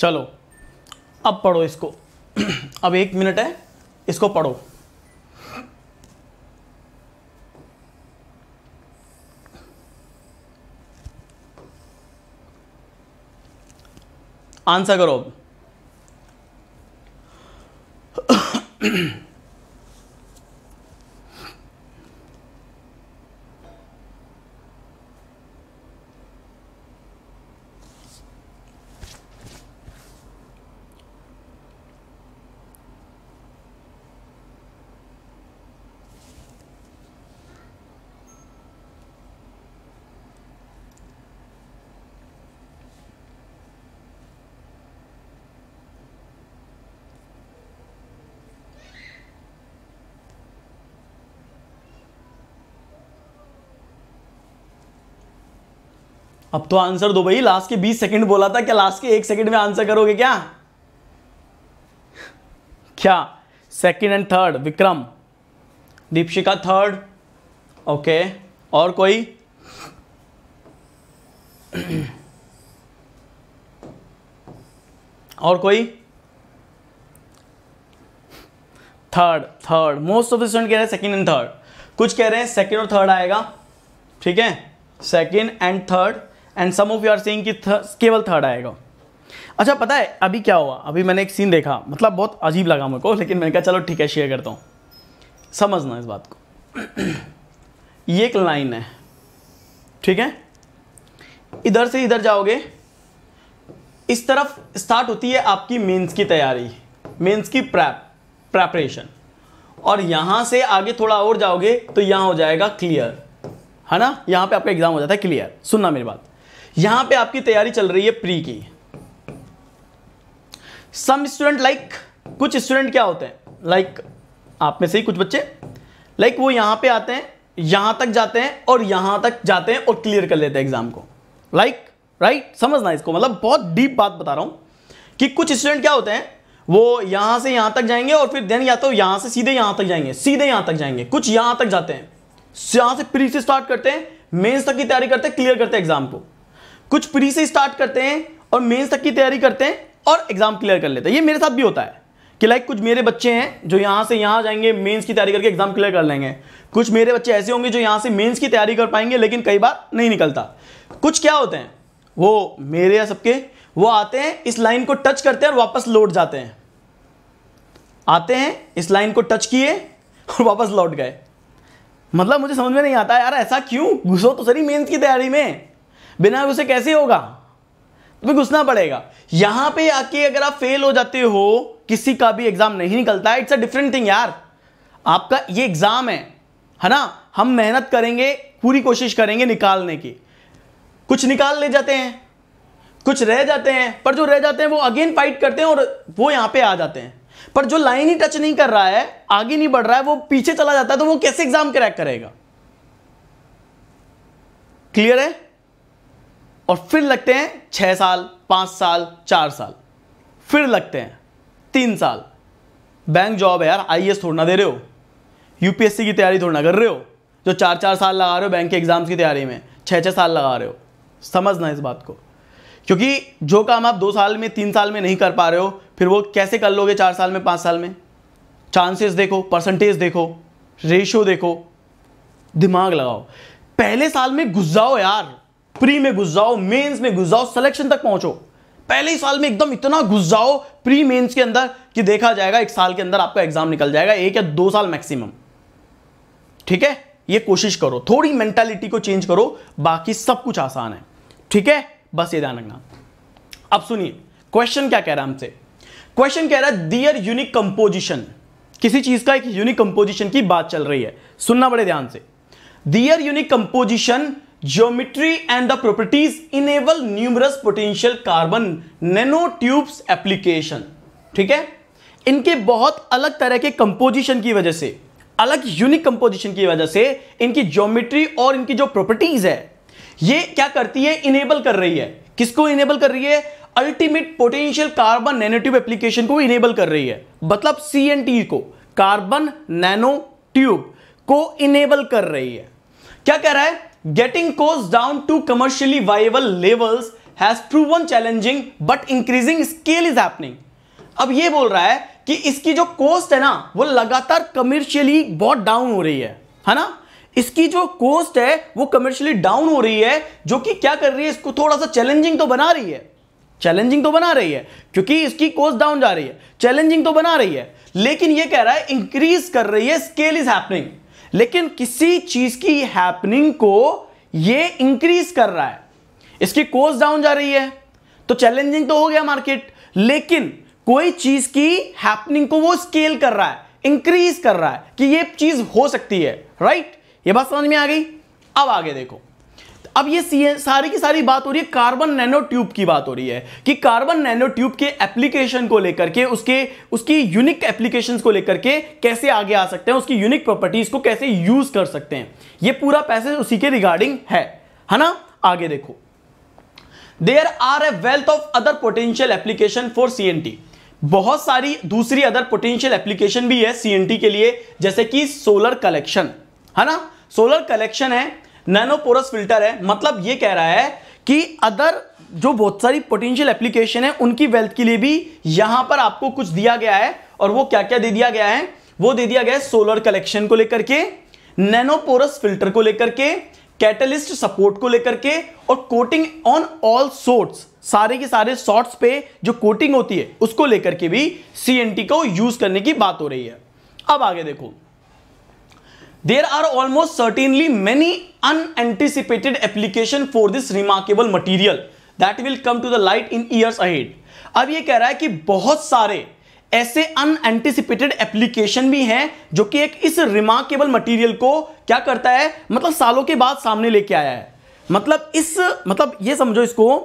चलो अब पढ़ो इसको अब एक मिनट है इसको पढ़ो आंसर करो अब अब तो आंसर दो भाई लास्ट के बीस सेकंड बोला था क्या लास्ट के एक सेकंड में आंसर करोगे क्या क्या second and third Vikram Deepshikha third okay और कोई और कोई third third most of student कह रहे हैं सेकंड एंड थर्ड कुछ कह रहे हैं सेकंड और थर्ड आएगा ठीक है second and third and some of you are saying कि केवल थर्ड आएगा अच्छा पता है अभी क्या हुआ अभी मैंने एक सीन देखा मतलब बहुत अजीब लगा मेरे को लेकिन मैंने कहा चलो ठीक है शेयर करता हूँ समझना इस बात को ये एक लाइन है ठीक है इधर से इधर जाओगे इस तरफ स्टार्ट होती है आपकी मेंस की तैयारी मेंस की प्रैप प्रेपरेशन और यहाँ से आगे थोड़ा और जाओगे तो यहाँ हो जाएगा क्लियर है ना यहाँ पे आपका एग्ज़ाम हो जाता है क्लियर सुनना मेरी बात यहां पे आपकी तैयारी चल रही है प्री की सम स्टूडेंट लाइक कुछ स्टूडेंट क्या होते हैं लाइक like, आप में से ही कुछ बच्चे लाइक like, वो यहां पे आते हैं यहां तक जाते हैं और यहां तक जाते हैं और क्लियर कर लेते हैं एग्जाम को लाइक like, राइट right? समझना इसको मतलब बहुत डीप बात बता रहा हूं कि कुछ स्टूडेंट क्या होते हैं वो यहां से यहां तक जाएंगे और फिर देन या तो यहां से सीधे यहां तक जाएंगे सीधे यहां तक जाएंगे कुछ यहां तक जाते हैं यहां से प्री से स्टार्ट करते हैं मेंस तक की तैयारी करते हैं क्लियर करते हैं एग्जाम को कुछ प्री से स्टार्ट करते हैं और मेंस तक की तैयारी करते हैं और एग्जाम क्लियर कर लेते हैं ये मेरे साथ भी होता है कि लाइक कुछ मेरे बच्चे हैं जो यहाँ से यहाँ जाएंगे मेंस की तैयारी करके एग्जाम क्लियर कर लेंगे कुछ मेरे बच्चे ऐसे होंगे जो यहाँ से मेन्स की तैयारी कर पाएंगे लेकिन कई बार नहीं निकलता कुछ क्या होते हैं वो मेरे या सबके वो आते हैं इस लाइन को टच करते हैं और वापस लौट जाते हैं आते हैं इस लाइन को टच किए और वापस लौट गए मतलब मुझे समझ में नहीं आता यार ऐसा क्यों घुसो तो सही मेंस की तैयारी में बिना उसे कैसे होगा तुम्हें तो घुसना पड़ेगा यहां पे आके अगर आप फेल हो जाते हो किसी का भी एग्जाम नहीं निकलता इट्स अ डिफरेंट थिंग यार आपका ये एग्जाम है है ना हम मेहनत करेंगे पूरी कोशिश करेंगे निकालने की कुछ निकाल ले जाते हैं कुछ रह जाते हैं पर जो रह जाते हैं वो अगेन फाइट करते हैं और वो यहां पे आ जाते हैं पर जो लाइन ही टच नहीं कर रहा है आगे नहीं बढ़ रहा है वो पीछे चला जाता है तो वो कैसे एग्जाम क्रैक करेगा क्लियर है और फिर लगते हैं छः साल पाँच साल चार साल फिर लगते हैं तीन साल बैंक जॉब है यार आई एस e थोड़ा दे रहे हो यूपीएससी की तैयारी थोड़ा कर रहे हो जो चार चार साल लगा रहे हो बैंक के एग्ज़ाम्स की तैयारी में छः छः साल लगा रहे हो समझना इस बात को क्योंकि जो काम आप दो साल में तीन साल में नहीं कर पा रहे हो फिर वो कैसे कर लोगे चार साल में पाँच साल में चांसेस देखो परसेंटेज देखो रेशियो देखो दिमाग लगाओ पहले साल में घुस जाओ यार प्री में घुस जाओ मेंस में घुस जाओ सिलेक्शन तक पहुंचो पहले ही साल में एकदम इतना घुस जाओ प्री मेंस के अंदर कि देखा जाएगा एक साल के अंदर आपका एग्जाम निकल जाएगा एक या दो साल मैक्सिमम ठीक है ये कोशिश करो थोड़ी मेंटालिटी को चेंज करो बाकी सब कुछ आसान है ठीक है बस ये ध्यान रखना अब सुनिए क्वेश्चन क्या कह रहा है हमसे क्वेश्चन कह रहा है दियर यूनिक कंपोजिशन किसी चीज का एक यूनिक कंपोजिशन की बात चल रही है सुनना बड़े ध्यान से their unique composition Geometry and the properties enable numerous potential carbon nanotubes application. ठीक है इनके बहुत अलग तरह के कंपोजिशन की वजह से अलग यूनिक कंपोजिशन की वजह से इनकी ज्योमेट्री और इनकी जो प्रॉपर्टीज है ये क्या करती है इनेबल कर रही है किसको इनेबल कर रही है ultimate potential carbon nanotube application को इनेबल कर रही है मतलब सी को कार्बन नैनो ट्यूब को इनेबल कर रही है क्या कह रहा है getting cost down to commercially viable levels has proven challenging but increasing scale is happening अब ये बोल रहा है कि इसकी जो कॉस्ट है ना वो लगातार कमर्शियली बहुत डाउन हो रही है है ना इसकी जो कॉस्ट है वो कमर्शियली डाउन हो रही है जो कि क्या कर रही है इसको थोड़ा सा चैलेंजिंग तो बना रही है चैलेंजिंग तो बना रही है क्योंकि इसकी कॉस्ट डाउन जा रही है चैलेंजिंग तो बना रही है लेकिन ये कह रहा है इंक्रीज कर रही है स्केल इज हैपनिंग लेकिन किसी चीज की हैपनिंग को ये इंक्रीज कर रहा है इसकी कोस डाउन जा रही है तो चैलेंजिंग तो हो गया मार्केट लेकिन कोई चीज की हैपनिंग को वो स्केल कर रहा है इंक्रीज कर रहा है कि ये चीज हो सकती है राइट ये बात समझ में आ गई अब आगे देखो अब ये सी सारी की सारी बात हो रही है कार्बन नैनो ट्यूब की बात हो रही है कि कार्बन नैनो ट्यूब के एप्लीकेशन को लेकर के उसके उसकी यूनिक एप्लीकेशन को लेकर के कैसे आगे आ सकते हैं उसकी यूनिक प्रॉपर्टीज को कैसे यूज कर सकते हैं ये पूरा पैसेज उसी के रिगार्डिंग है है ना आगे देखो there are a wealth of other potential application for C बहुत सारी दूसरी अदर पोटेंशियल एप्लीकेशन भी है सी के लिए जैसे कि सोलर कलेक्शन है ना सोलर कलेक्शन है नैनोपोरस फिल्टर है मतलब ये कह रहा है कि अदर जो बहुत सारी पोटेंशियल एप्लीकेशन है उनकी वेल्थ के लिए भी यहां पर आपको कुछ दिया गया है और वो क्या क्या दे दिया गया है वो दे दिया गया है सोलर कलेक्शन को लेकर के नैनोपोरस फिल्टर को लेकर के कैटलिस्ट सपोर्ट को लेकर के और कोटिंग ऑन ऑल सोर्ट्स सारे के सारे शॉर्ट्स पे जो कोटिंग होती है उसको लेकर के भी सी को यूज करने की बात हो रही है अब आगे देखो there are almost certainly many unanticipated application for this remarkable material that will come to the light in year ahead अब ये कह रहा है कि बहुत सारे ऐसे अनएंटिसिपेटेड एप्लीकेशन भी हैं जो कि एक इस रिमार्केबल मटेरियल को क्या करता है मतलब सालों के बाद सामने लेके आया है मतलब इस मतलब ये समझो इसको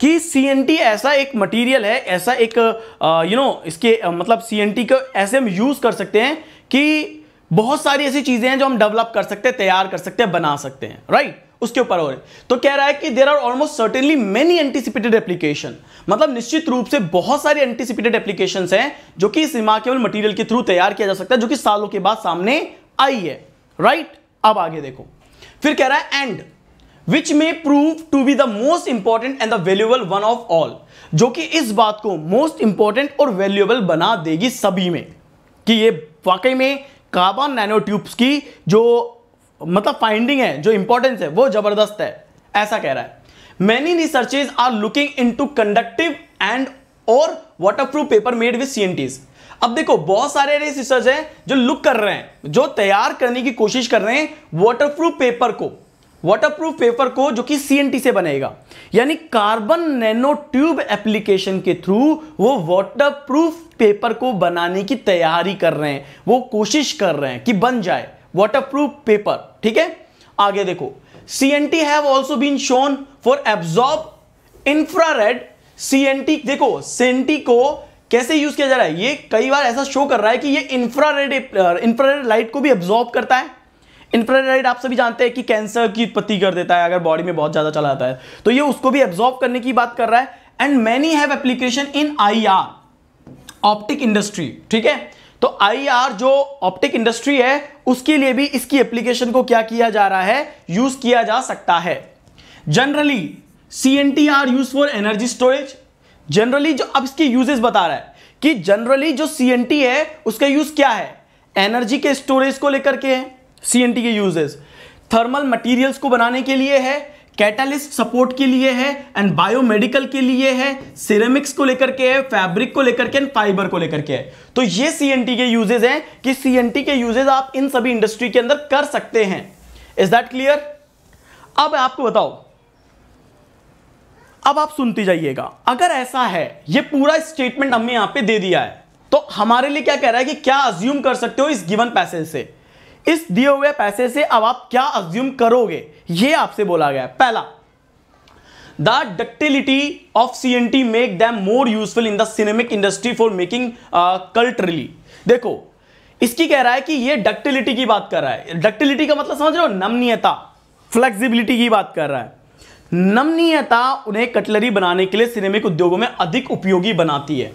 कि सी ऐसा एक मटेरियल है ऐसा एक यू नो you know, इसके मतलब सी का ऐसे हम यूज़ कर सकते हैं कि बहुत सारी ऐसी चीजें हैं जो हम डेवलप कर सकते हैं तैयार कर सकते हैं बना सकते हैं राइट right? उसके ऊपर हो रहे तो कह रहा है कि there are almost certainly many anticipated application मतलब निश्चित रूप से बहुत सारी एंटीसिपेटेड एप्लीकेशन हैं जो कि इस रिमार्केबल मटीरियल के थ्रू तैयार किया जा सकता है जो कि सालों के बाद सामने आई है राइट right? अब आगे देखो फिर कह रहा है and which may prove to be the most important and the valuable one of all जो कि इस बात को मोस्ट इंपॉर्टेंट और वैल्यूएबल बना देगी सभी में कि ये वाकई में कार्बन नैनो ट्यूब्स की जो मतलब फाइंडिंग है जो इंपॉर्टेंस है वो जबरदस्त है ऐसा कह रहा है many researches are looking into conductive and और waterproof paper made with C अब देखो बहुत सारे रिसर्च हैं जो लुक कर रहे हैं जो तैयार करने की कोशिश कर रहे हैं वाटर प्रूफ पेपर को वाटरप्रूफ पेपर को जो कि सीएनटी से बनेगा यानी कार्बन नैनो ट्यूब एप्लीकेशन के थ्रू वो वाटरप्रूफ पेपर को बनाने की तैयारी कर रहे हैं वो कोशिश कर रहे हैं कि बन जाए वाटरप्रूफ पेपर ठीक है आगे देखो CNT have also been shown for absorb infrared CNT देखो सीएनटी को कैसे यूज किया जा रहा है ये कई बार ऐसा शो कर रहा है कि ये इंफ्रारेड इंफ्रारेड लाइट को भी एब्जॉर्ब करता है इंफ्रारेड आप सभी जानते हैं कि कैंसर की उत्पत्ति कर देता है अगर बॉडी में बहुत ज़्यादा चला जाता है तो ये उसको भी एब्जॉर्ब करने की बात कर रहा है and many have application in I R optic industry ठीक है तो आई आर जो ऑप्टिक इंडस्ट्री है उसके लिए भी इसकी एप्लीकेशन को क्या किया जा रहा है यूज किया जा सकता है generally C N T are use for energy storage generally जो अब इसके यूजेस बता रहा है कि जनरली जो सी एन टी है उसका यूज क्या है एनर्जी के स्टोरेज को लेकर के है टी के यूजेस थर्मल मटेरियल्स को बनाने के लिए है कैटालिस्ट सपोर्ट के लिए है एंड बायोमेडिकल के लिए है सिरेमिक्स को लेकर के है फैब्रिक को लेकर के एंड फाइबर को लेकर के है तो ये सी के यूजेस हैं कि सीएनटी के यूजेस आप इन सभी इंडस्ट्री के अंदर कर सकते हैं इज दैट क्लियर अब आपको बताओ अब आप सुनती जाइएगा अगर ऐसा है ये पूरा स्टेटमेंट हमने यहां पे दे दिया है तो हमारे लिए क्या कह रहा है कि क्या अज्यूम कर सकते हो इस गिवन पैसेज से इस दिए हुए पैसे से अब आप क्या अज्यूम करोगे ये आपसे बोला गया पहला the ductility of C N T make them more useful in the ceramic industry for making cutlery देखो इसकी कह रहा है कि ये डक्टिलिटी की बात कर रहा है डक्टिलिटी का मतलब समझ रहे हो नमनीयता फ्लेक्सिबिलिटी की बात कर रहा है नमनीयता उन्हें कटलरी बनाने के लिए सिनेमिक उद्योगों में अधिक उपयोगी बनाती है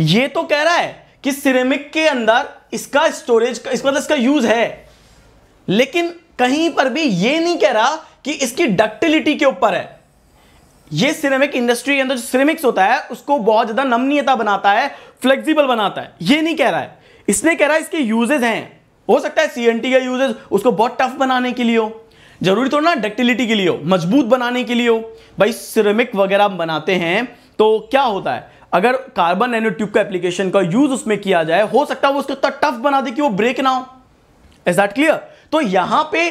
ये तो कह रहा है कि सिरेमिक के अंदर इसका स्टोरेज इस मतलब इसका यूज है लेकिन कहीं पर भी ये नहीं कह रहा कि इसकी डक्टिलिटी के ऊपर है ये सिरेमिक इंडस्ट्री के अंदर जो सिरेमिक्स होता है उसको बहुत ज़्यादा नमनीयता बनाता है फ्लेक्सिबल बनाता है ये नहीं कह रहा है इसने कह रहा है इसके यूजेज हैं हो सकता है सी का यूजेज उसको बहुत टफ बनाने के लिए हो जरूरी तो ना डक्टिलिटी के लिए हो मजबूत बनाने के लिए हो भाई सिरेमिक वगैरह बनाते हैं तो क्या होता है अगर कार्बन नैनोट्यूब का एप्लीकेशन का यूज उसमें किया जाए हो सकता है वो उसको इतना टफ बना दे कि वो ब्रेक ना हो इज दैट क्लियर तो यहां पे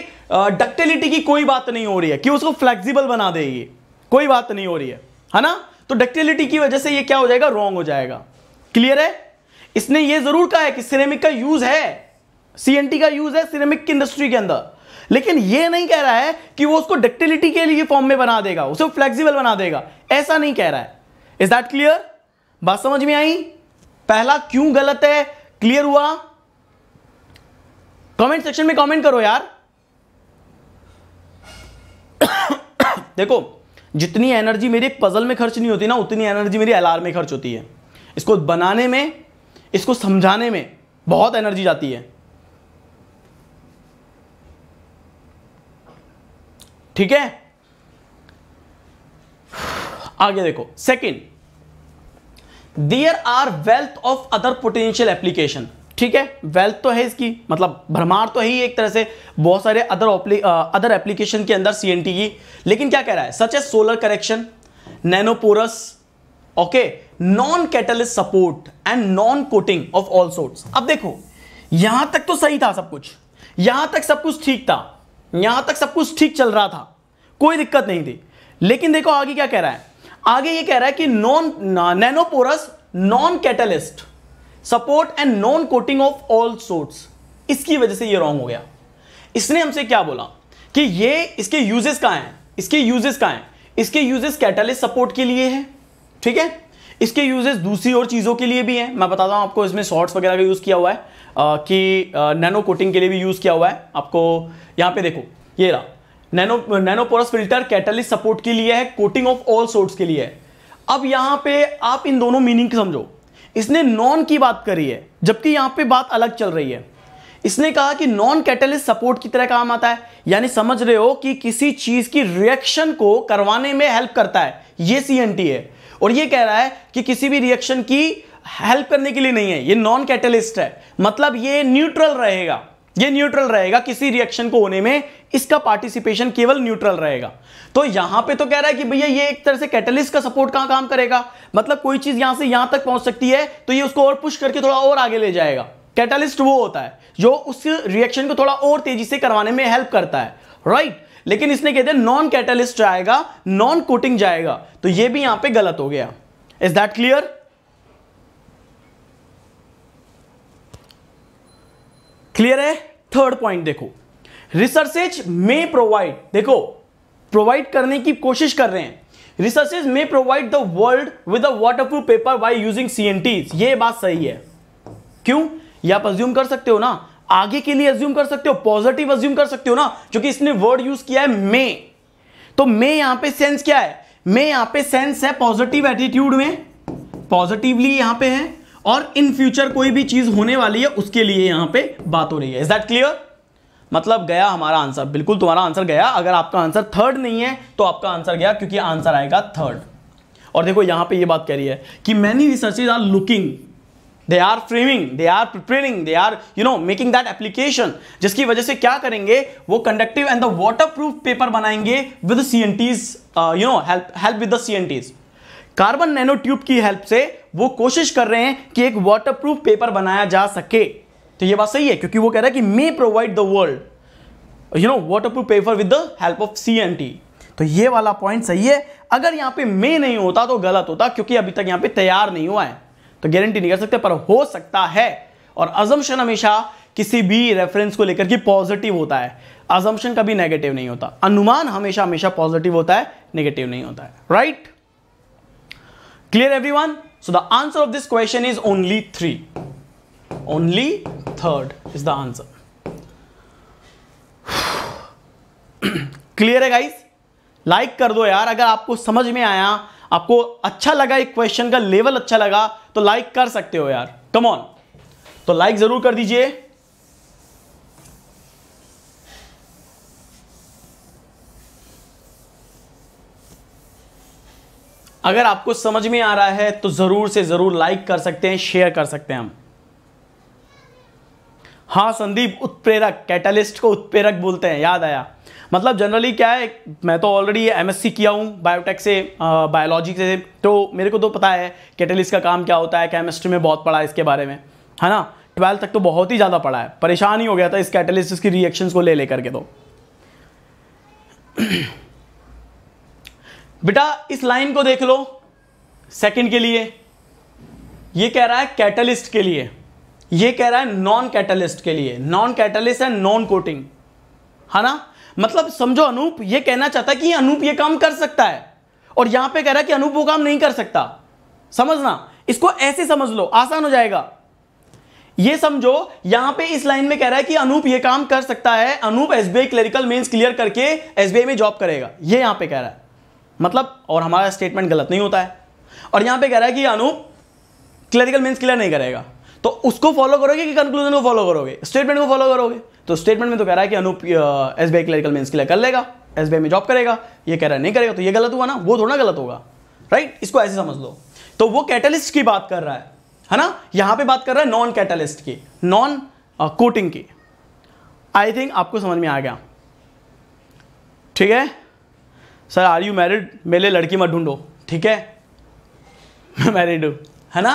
डक्टिलिटी की कोई बात नहीं हो रही है कि उसको फ्लेक्सिबल बना देगी कोई बात नहीं हो रही है है ना तो डक्टिलिटी की वजह से ये क्या हो जाएगा रॉन्ग हो जाएगा क्लियर है इसने ये जरूर कहा है कि सिरेमिक का यूज है सीएनटी का यूज है सिरेमिक की इंडस्ट्री के अंदर लेकिन यह नहीं कह रहा है कि वो उसको डक्टिलिटी के लिए फॉर्म में बना देगा उसे फ्लेक्सिबल बना देगा ऐसा नहीं कह रहा है इज दैट क्लियर बात समझ में आई पहला क्यों गलत है क्लियर हुआ कमेंट सेक्शन में कमेंट करो यार देखो जितनी एनर्जी मेरे पजल में खर्च नहीं होती ना उतनी एनर्जी मेरी अलार्म में खर्च होती है इसको बनाने में इसको समझाने में बहुत एनर्जी जाती है ठीक है आगे देखो second there are wealth of other potential application ठीक है वेल्थ तो है इसकी मतलब भ्रमार तो है ही एक तरह से बहुत सारे अदर अदर एप्लीकेशन के अंदर टी की लेकिन क्या कह रहा है such a solar correction nanoporous okay non catalyst support and non coating of all sorts अब देखो यहां तक तो सही था सब कुछ यहां तक सब कुछ ठीक था यहां तक सब कुछ ठीक चल रहा था कोई दिक्कत नहीं थी लेकिन देखो आगे क्या कह रहा है आगे ये कह रहा है कि non nanoporous non catalyst support and non coating of all sorts इसकी वजह से ये रॉन्ग हो गया इसने हमसे क्या बोला कि ये इसके यूजेस कहाँ हैं इसके यूजेस कहाँ हैं इसके यूजेस कैटलिस्ट सपोर्ट के लिए है ठीक है इसके यूजेस दूसरी और चीज़ों के लिए भी हैं मैं बताता हूं आपको इसमें शॉर्ट्स वगैरह का यूज़ किया हुआ है आ, कि नैनो कोटिंग के लिए भी यूज़ किया हुआ है आपको यहां पे देखो ये रहा nano nanoporous filter catalyst support के लिए है कोटिंग ऑफ ऑल सोर्ट्स के लिए है अब यहां पे आप इन दोनों मीनिंग समझो इसने नॉन की बात करी है जबकि यहां पे बात अलग चल रही है इसने कहा कि नॉन कैटलिस्ट सपोर्ट की तरह काम आता है यानी समझ रहे हो कि किसी चीज की रिएक्शन को करवाने में हेल्प करता है ये सी है और ये कह रहा है कि किसी भी रिएक्शन की हेल्प करने के लिए नहीं है ये नॉन कैटलिस्ट है मतलब ये न्यूट्रल रहेगा ये न्यूट्रल रहेगा किसी रिएक्शन को होने में इसका पार्टिसिपेशन केवल न्यूट्रल रहेगा तो यहां पे तो कह रहा है कि भैया ये एक तरह से कैटलिस्ट का सपोर्ट कहां काम करेगा मतलब कोई चीज यहां से यहां तक पहुंच सकती है तो ये उसको और पुश करके थोड़ा और आगे ले जाएगा कैटलिस्ट वो होता है जो उस रिएक्शन को थोड़ा और तेजी से करवाने में हेल्प करता है राइट right? लेकिन इसने कह दिया नॉन कैटलिस्ट जाएगा नॉन कोटिंग जाएगा तो ये भी यहां पे गलत हो गया इज दैट क्लियर क्लियर है थर्ड पॉइंट देखो रिसर्चेज मे प्रोवाइड देखो प्रोवाइड करने की कोशिश कर रहे हैं researches may provide the world with a waterproof paper by using CNTs ये बात सही है क्यों ये आप अज्यूम कर सकते हो ना आगे के लिए अज्यूम कर सकते हो पॉजिटिव अज्यूम कर सकते हो ना क्योंकि इसने वर्ड यूज किया है मे तो मे यहां पे सेंस क्या है मे यहां पे सेंस है पॉजिटिव एटीट्यूड में पॉजिटिवली यहां पे है और इन फ्यूचर कोई भी चीज होने वाली है उसके लिए यहां पे बात हो रही है इज दैट क्लियर मतलब गया हमारा आंसर बिल्कुल तुम्हारा आंसर गया अगर आपका आंसर थर्ड नहीं है तो आपका आंसर गया क्योंकि आंसर आएगा थर्ड और देखो यहां पे ये बात कह रही है कि many researches are looking they are framing they are preparing they are you know making that application जिसकी वजह से क्या करेंगे वो conductive and the waterproof paper बनाएंगे with C N Ts you know help help with C N Ts carbon nanotube की help से वो कोशिश कर रहे हैं कि एक वाटरप्रूफ पेपर बनाया जा सके तो ये बात सही है क्योंकि वो कह रहा है कि may provide the world you know waterproof paper with the help of C T तो ये वाला पॉइंट सही है अगर यहां पे मे नहीं होता तो गलत होता क्योंकि अभी तक यहां पे तैयार नहीं हुआ है तो गारंटी नहीं कर सकते पर हो सकता है और अजम्पन हमेशा किसी भी रेफरेंस को लेकर के पॉजिटिव होता है अजम्पन कभी नेगेटिव नहीं होता अनुमान हमेशा हमेशा पॉजिटिव होता है नेगेटिव नहीं होता है right clear everyone So the answer of this question is only three. Only third is the answer. Clear है गाइस लाइक कर दो यार अगर आपको समझ में आया आपको अच्छा लगा एक क्वेश्चन का लेवल अच्छा लगा तो लाइक कर सकते हो यार कम ऑन तो लाइक जरूर कर दीजिए अगर आपको समझ में आ रहा है तो ज़रूर से ज़रूर लाइक कर सकते हैं शेयर कर सकते हैं हम हाँ संदीप उत्प्रेरक कैटलिस्ट को उत्प्रेरक बोलते हैं याद आया मतलब जनरली क्या है मैं तो ऑलरेडी एमएससी किया हूँ बायोटेक से बायोलॉजी से तो मेरे को तो पता है कैटलिस्ट का काम क्या होता है केमिस्ट्री में बहुत पढ़ा है इसके बारे में है ना ट्वेल्थ तक तो बहुत ही ज़्यादा पढ़ा है परेशान ही हो गया था इस कैटलिस्ट की रिएक्शंस को ले लेकर के तो बेटा इस लाइन को देख लो सेकंड के लिए ये कह रहा है कैटलिस्ट के लिए ये कह रहा है नॉन कैटलिस्ट के लिए non catalyst and non coating है ना मतलब समझो अनूप ये कहना चाहता है कि अनूप ये काम कर सकता है और यहां पे कह रहा है कि अनूप वो काम नहीं कर सकता समझना इसको ऐसे समझ लो आसान हो जाएगा ये समझो यहां पे इस लाइन में कह रहा है कि अनूप ये काम कर सकता है Anoop SBI clerical mains clear करके एसबीआई में जॉब करेगा ये यहां पे कह रहा है मतलब और हमारा स्टेटमेंट गलत नहीं होता है और यहां पे कह रहा है कि अनूप क्लरिकल मीन्स क्लियर नहीं करेगा तो उसको फॉलो करोगे कि कंक्लूजन को फॉलो करोगे स्टेटमेंट को फॉलो करोगे तो स्टेटमेंट में तो कह रहा है कि Anoop S B clerical mains clear कर लेगा एस में जॉब करेगा ये कह रहा है नहीं करेगा तो ये गलत हुआ ना वो थोड़ा गलत होगा राइट इसको ऐसे समझ लो तो वो कैटलिस्ट की बात कर रहा है है ना यहाँ पे बात कर रहा है नॉन कैटलिस्ट की नॉन कोटिंग की आई थिंक आपको समझ में आ गया ठीक है सर आर यू मैरिड मेरे लड़की मत ढूंढो ठीक है मैं मैरिड हूँ है ना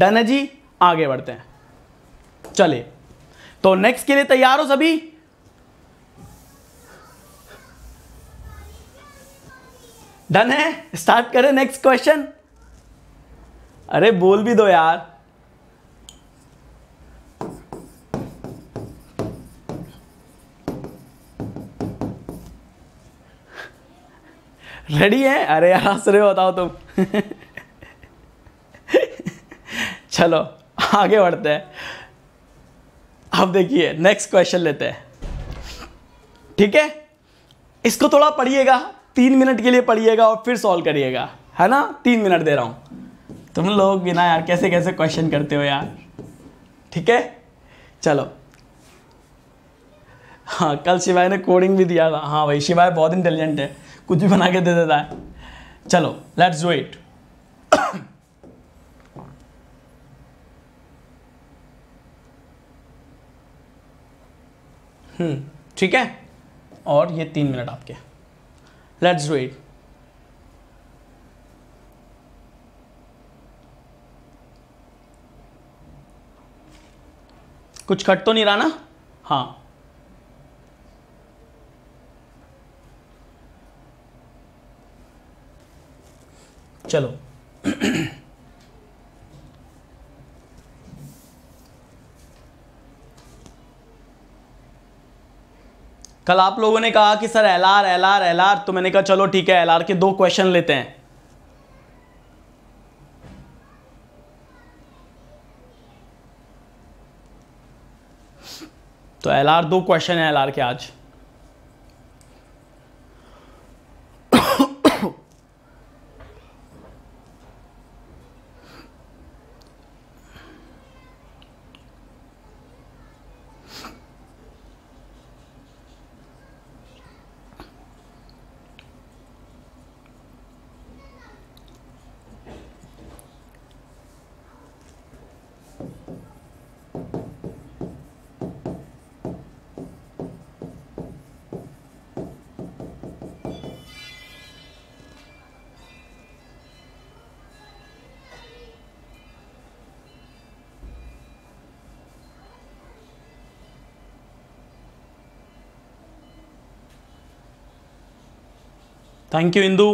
डन है जी आगे बढ़ते हैं चले तो नेक्स्ट के लिए तैयार हो सभी डन है स्टार्ट करें नेक्स्ट क्वेश्चन अरे बोल भी दो यार रेडी है अरे यार हंस रहे हो बताओ तुम चलो आगे बढ़ते हैं अब देखिए नेक्स्ट क्वेश्चन लेते हैं ठीक है इसको थोड़ा पढ़िएगा तीन मिनट के लिए पढ़िएगा और फिर सॉल्व करिएगा है ना तीन मिनट दे रहा हूं तुम लोग बिना यार कैसे कैसे क्वेश्चन करते हो यार ठीक है चलो हाँ कल शिवाय ने कोडिंग भी दिया था हाँ भाई शिवाय बहुत इंटेलिजेंट है कुछ भी बना के दे देता है चलो लेट्स डू इट ठीक है और ये तीन मिनट आपके लेट्स डू इट कुछ कट तो नहीं रहा ना हाँ चलो कल आप लोगों ने कहा कि sir L R L R L R तो मैंने कहा चलो ठीक है एल आर के दो क्वेश्चन लेते हैं तो एल आर दो क्वेश्चन है एल आर के आज थैंक यू इंदू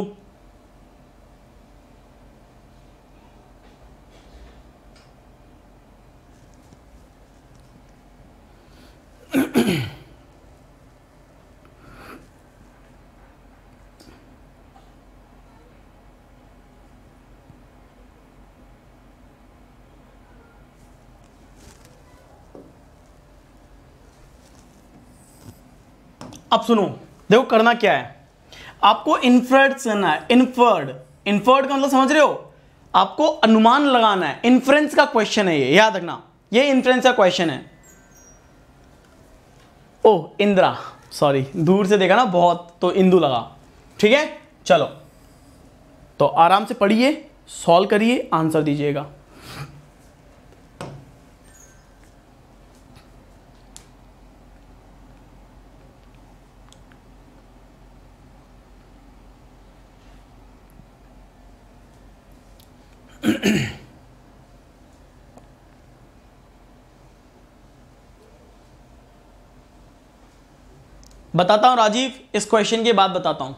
अब सुनो देखो करना क्या है आपको इन्फर्ड सुनना है इन्फर्ड इन्फर्ड का मतलब समझ रहे हो आपको अनुमान लगाना है इन्फ्रेंस का क्वेश्चन है ये याद रखना ये इन्फ्रेंस का क्वेश्चन है ओह इंदिरा सॉरी दूर से देखा ना बहुत तो इंदू लगा ठीक है चलो तो आराम से पढ़िए सॉल्व करिए आंसर दीजिएगा बताता हूँ राजीव इस क्वेश्चन के बाद बताता हूँ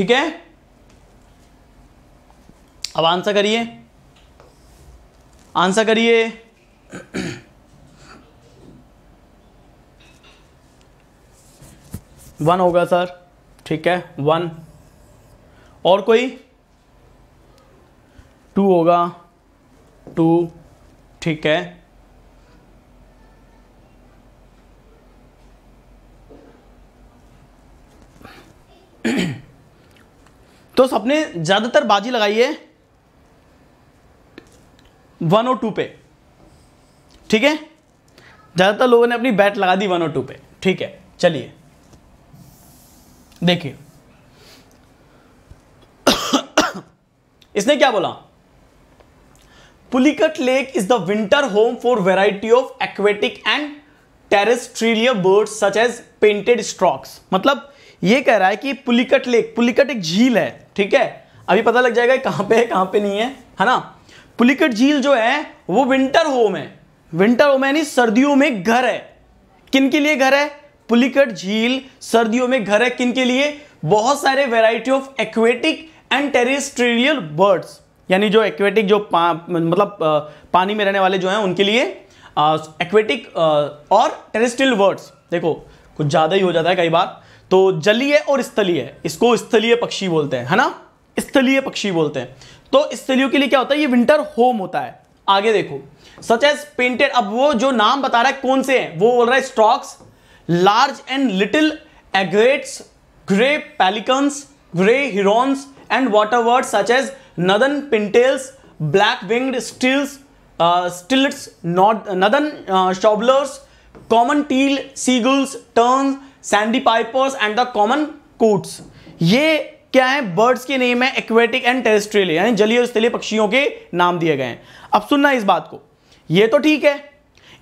ठीक है अब आंसर करिए आंसर करिए वन होगा सर ठीक है वन और कोई टू होगा टू ठीक है तो सबने ज़्यादातर बाजी लगाई है वन और टू पे ठीक है ज़्यादातर लोगों ने अपनी बैट लगा दी वन और टू पे ठीक है चलिए देखिए इसने क्या बोला Pulicat lake is the winter home for variety of aquatic and terrestrial birds such as painted storks मतलब ये कह रहा है कि पुलिकट लेक पुलिकट एक झील है ठीक है अभी पता लग जाएगा कहां पे है कहां पे नहीं है है ना पुलिकट झील जो है वो विंटर होम है विंटर होम यानी सर्दियों में घर है किन के लिए घर है पुलिकट झील सर्दियों में घर है किन के लिए बहुत सारे variety of aquatic and terrestrial birds यानी जो एक्वेटिक जो पा, मतलब पानी में रहने वाले जो हैं उनके लिए एक्वेटिक और टेरिस्ट्रियल बर्ड्स देखो कुछ ज़्यादा ही हो जाता है कई बार तो जलीय और स्थलीय इसको स्थलीय पक्षी बोलते हैं है ना स्थलीय पक्षी बोलते हैं तो स्थलियों के लिए क्या होता है ये विंटर होम होता है आगे देखो सच एज पेंटेड अब वो जो नाम बता रहा है कौन से हैं वो बोल रहा है storks large and little egrets grey pelicans grey herons and water bird such as northern pintails black winged stilts stilts not northern shovelers common teal seagulls terns sandpipers and the common coots ये क्या है birds के name है aquatic and terrestrial यानी जलीय और स्थलीय पक्षियों के नाम दिए गए हैं अब सुनना इस बात को ये तो ठीक है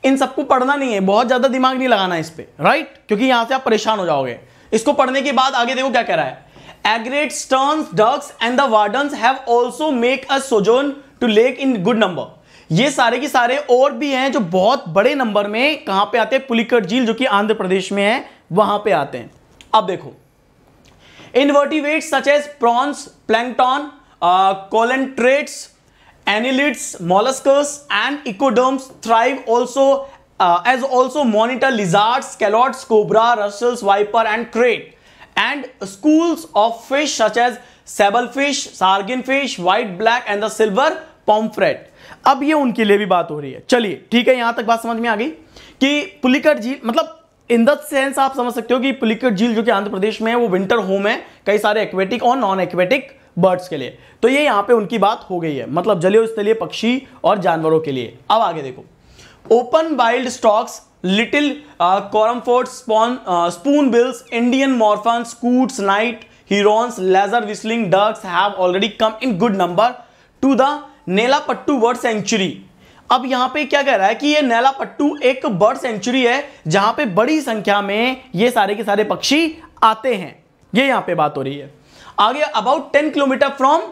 इन सबको पढ़ना नहीं है बहुत ज़्यादा दिमाग नहीं लगाना इस पर राइट क्योंकि यहां से आप परेशान हो जाओगे इसको पढ़ने के बाद आगे देखो क्या कह रहा है egret terns ducks and the waders have also make a sojourn to lake in good number ये सारे के सारे और भी हैं जो बहुत बड़े नंबर में कहां पे आते हैं पुलिकट झील जो कि आंध्र प्रदेश में है वहां पे आते हैं अब देखो invertebrate such as prawns plankton coelenterates annelids molluscs and echinoderms thrive also as also monitor lizard calotes cobra Russell's viper and krait school of fish such as sable fish sargin fish white black and the silver pomfret अब ये उनके लिए भी बात हो रही है चलिए ठीक है यहां तक बात समझ में आ गई कि पुलिकट झील मतलब इन द सेंस आप समझ सकते हो कि पुलिकट झील जो कि आंध्र प्रदेश में है वो विंटर होम है कई सारे एक्वेटिक और नॉन एक्वेटिक बर्ड्स के लिए तो ये यहां पे उनकी बात हो गई है मतलब जलीय स्थलीय पक्षी और जानवरों के लिए अब आगे देखो open wild storks little cormorant spoon spoonbills Indian moorhen coots night herons lesser whistling ducks have already come in good number to the Nelapattu bird sanctuary अब यहां पे क्या कह रहा है कि ये नैला पट्टू एक बर्ड सेंचुरी है जहां पे बड़ी संख्या में ये सारे के सारे पक्षी आते हैं ये यहां पे बात हो रही है आगे about ten kilometre from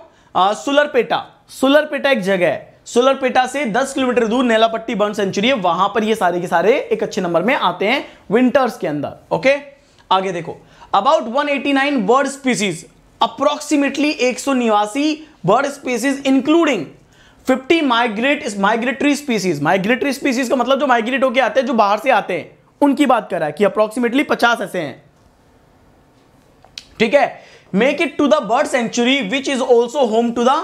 Sullurpeta Sullurpeta एक जगह है सुलरपेटा से दस किलोमीटर दूर नैलापट्टी बर्ड सेंचुरी है वहां पर ये सारे के सारे एक अच्छे नंबर में आते हैं विंटर्स के अंदर ओके आगे देखो about one bird species approximately एक bird species including fifty migrate migratory species migratory species का मतलब जो माइग्रेट होकर आते हैं जो बाहर से आते हैं उनकी बात कर रहा है कि अप्रोक्सीमेटली पचास ऐसे हैं ठीक है make it to the bird sanctuary which is also home to the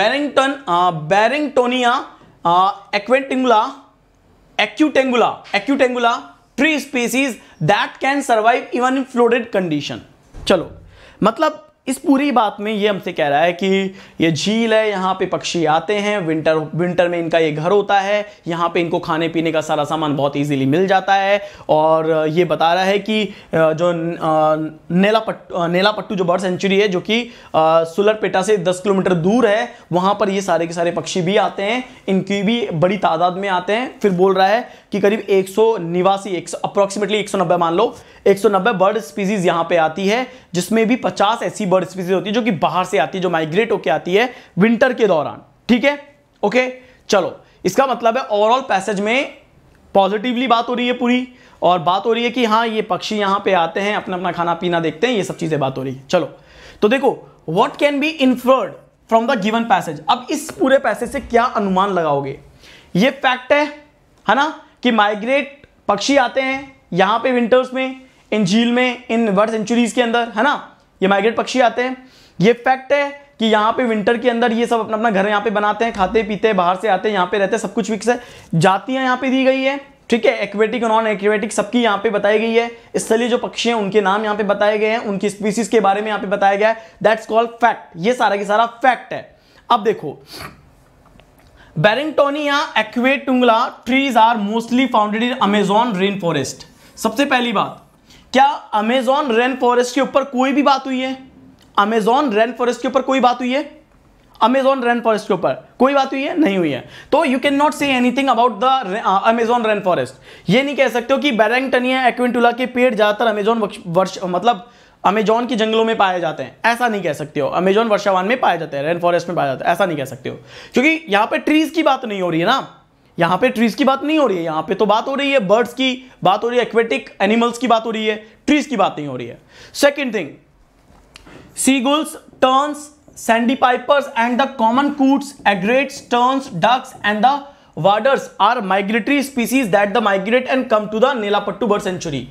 Barrington Barringtonia acutangula acutangula acutangula tree species that can survive even in flooded condition चलो मतलब इस पूरी बात में ये हमसे कह रहा है कि ये झील है यहाँ पे पक्षी आते हैं विंटर विंटर में इनका ये घर होता है यहाँ पे इनको खाने पीने का सारा सामान बहुत इजीली मिल जाता है और ये बता रहा है कि जो नेला पट, नेला पट्टू जो बर्ड सेंचुरी है जो कि सुलरपेटा से 10 किलोमीटर दूर है वहाँ पर ये सारे के सारे पक्षी भी आते हैं इनकी भी बड़ी तादाद में आते हैं फिर बोल रहा है कि करीब एक सौ निवासी एक अप्रॉक्सीमेटली एक मान लो एक बर्ड स्पीसीज़ यहाँ पर आती है जिसमें भी पचास ऐसी बर्ड स्पीसीज होती है जो कि बाहर से आती है जो माइग्रेट होकर आती है विंटर के दौरान ठीक है ओके चलो इसका मतलब है ओवरऑल पैसेज में पॉजिटिवली बात हो रही है पूरी और बात हो रही है कि हाँ ये पक्षी यहाँ पे आते हैं अपना अपना खाना पीना देखते हैं ये सब चीज़ें बात हो रही है चलो तो देखो what can be inferred from the given passage अब इस पूरे पैसेज से क्या अनुमान लगाओगे ये फैक्ट है है ना कि माइग्रेट पक्षी आते हैं यहाँ पे विंटर्स में इन झील में इन वर्ड सेंचुरीज के अंदर है ना ये माइग्रेट पक्षी आते हैं ये फैक्ट है कि यहाँ पे विंटर के अंदर ये सब अपना अपना घर यहाँ पे बनाते हैं खाते पीते हैं बाहर से आते हैं यहाँ पे रहते हैं सब कुछ फिक्स है जातियाँ यहाँ पे दी गई है ठीक है एक्वेटिक नॉन एक्वेटिक सबकी यहाँ पे बताई गई है स्थलीय जो पक्षी हैं उनके नाम यहाँ पे बताए गए हैं उनकी स्पीसीज के बारे में यहाँ पे बताया गया है दैट्स कॉल्ड फैक्ट ये सारा की सारा फैक्ट है अब देखो Barringtonia acutangula trees are mostly founded in Amazon rain forest सबसे पहली बात क्या अमेजॉन रेन फॉरेस्ट के ऊपर कोई भी बात हुई है अमेजॉन रेन फॉरेस्ट के ऊपर कोई बात हुई है अमेजॉन रेन फॉरेस्ट के ऊपर कोई बात हुई है नहीं हुई है तो you can not say anything about the Amazon rain forest ये नहीं कह सकते हो कि बैरेंगटन एक्विंटुला के पेड़ ज़्यादातर अमेजॉन वर्ष मतलब अमेजॉन के जंगलों में पाए जाते हैं ऐसा नहीं कह सकते हो अमेजॉन वर्षावान में पाए जाते हैं रेन फॉरेस्ट में पाए जाते हैं ऐसा नहीं कह सकते हो क्योंकि यहां पर ट्रीज की बात नहीं हो रही है ना यहां पे ट्रीज की बात नहीं हो रही है यहां पे तो बात हो रही है बर्ड्स की बात हो रही है एक्वेटिक एनिमल्स की बात हो रही है ट्रीज की बात नहीं हो रही है second thing seagulls terns sandpipers and the common coots egrets terns ducks and the waders are migratory species that the migrate and come to the Nelapattu bird sanctuary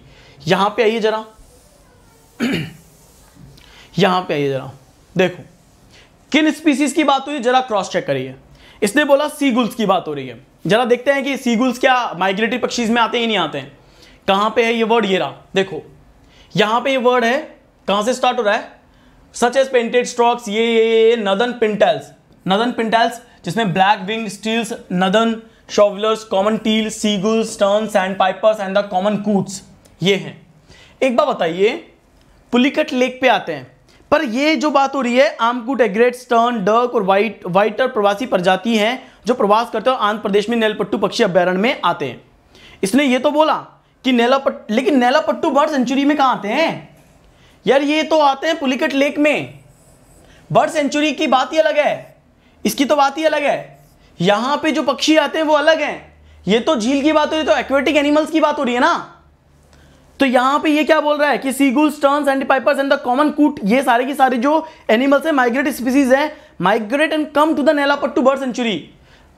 यहां पे आइए जरा यहां पे आइए जरा देखो किन स्पीसीज की बात हुई जरा क्रॉस चेक करिए इसने बोला सीगुल्स की बात हो रही है जरा देखते हैं कि सीगुल्स क्या माइग्रेटरी पक्षीज में आते ही नहीं आते हैं कहां पे है ये वर्ड ये रहा देखो यहां पे ये वर्ड है कहां से स्टार्ट हो रहा है सच एज पेंटेड स्ट्रॉक्स ये, ये नदन पिंटल्स नदन पिंटल्स जिसमें black wing stilts northern shovelers common teal seagulls tern sandpipers and the common coots ये हैं एक बार बताइए पुलिकट लेक पे आते हैं पर ये जो बात हो रही है आमकूट एग्रेट स्टर्न डर्क और वाइट वाइटर प्रवासी प्रजाति हैं जो प्रवास करते हैं आंध्र प्रदेश में नैलपट्टू पक्षी अभ्यारण में आते हैं इसने ये तो बोला कि नेलापट लेकिन नेलापट्टू बर्ड सेंचुरी में कहाँ आते हैं यार ये तो आते हैं पुलिकट लेक में बर्ड सेंचुरी की बात ही अलग है इसकी तो बात ही अलग है यहाँ पे जो पक्षी आते हैं वो अलग हैं ये तो झील की बात हो रही है तो एक्वेटिक एनिमल्स की बात हो रही है ना तो यहाँ पे ये क्या बोल रहा है कि seagull terns and pipers and the common coot ये सारे की सारे जो एनिमल्स हैं माइग्रेट स्पीसीज है migrate and come to the Nelapattu bird sanctuary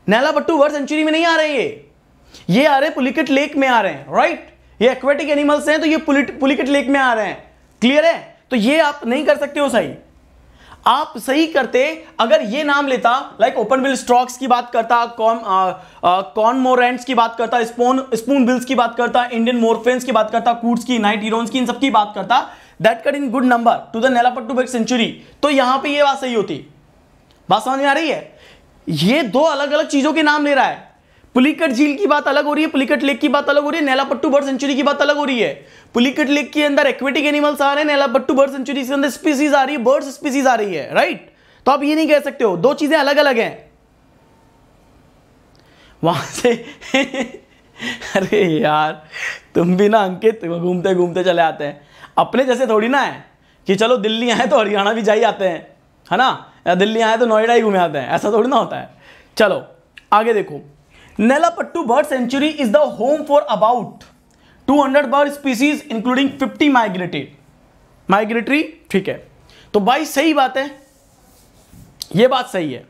Nelapattu bird sanctuary में नहीं आ रहे ये ये आ रहे पुलिकट लेक में आ रहे हैं राइट ये एक्वेटिक एनिमल्स हैं तो ये पुलिकट लेक में आ रहे हैं क्लियर है तो ये आप नहीं कर सकते हो सही आप सही करते अगर ये नाम लेता लाइक ओपन बिल स्ट्रॉक्स की बात करता कॉन मोरेंट्स की बात करता स्पून स्पून बिल्स की बात करता इंडियन मोरफेंस की बात करता कूट्स की नाइट हीरोन्स की इन सब की बात करता that cut in good number to the Nelapattu बेक सेंचुरी तो यहां पे ये बात सही होती बात समझ में आ रही है ये दो अलग अलग चीजों के नाम ले रहा है पुलिकट झील की बात अलग हो रही है पुलिकट लेक की बात अलग हो रही है नैलापट्टू बर्ड सेंचुरी की बात अलग हो रही है पुलिकट लेक के अंदर एक्वेटिक एनिमल्स आ रहे हैं नैलापट्टू बर्ड सेंचुरी के अंदर स्पीसीज आ रही है बर्ड स्पीसीज आ रही है राइट तो आप ये नहीं कह सकते हो दो चीजें अलग अलग हैं वहां से अरे यार तुम भी ना अंकित घूमते घूमते चले आते हैं अपने जैसे थोड़ी ना है कि चलो दिल्ली आए तो हरियाणा भी जा ही आते हैं है ना दिल्ली आए तो नोएडा ही घूमे आते हैं ऐसा थोड़ी ना होता है चलो आगे देखो Nelapattu bird sanctuary is the home for about 200 bird species including 50 migrated migratory ठीक है तो भाई सही बात है ये बात सही है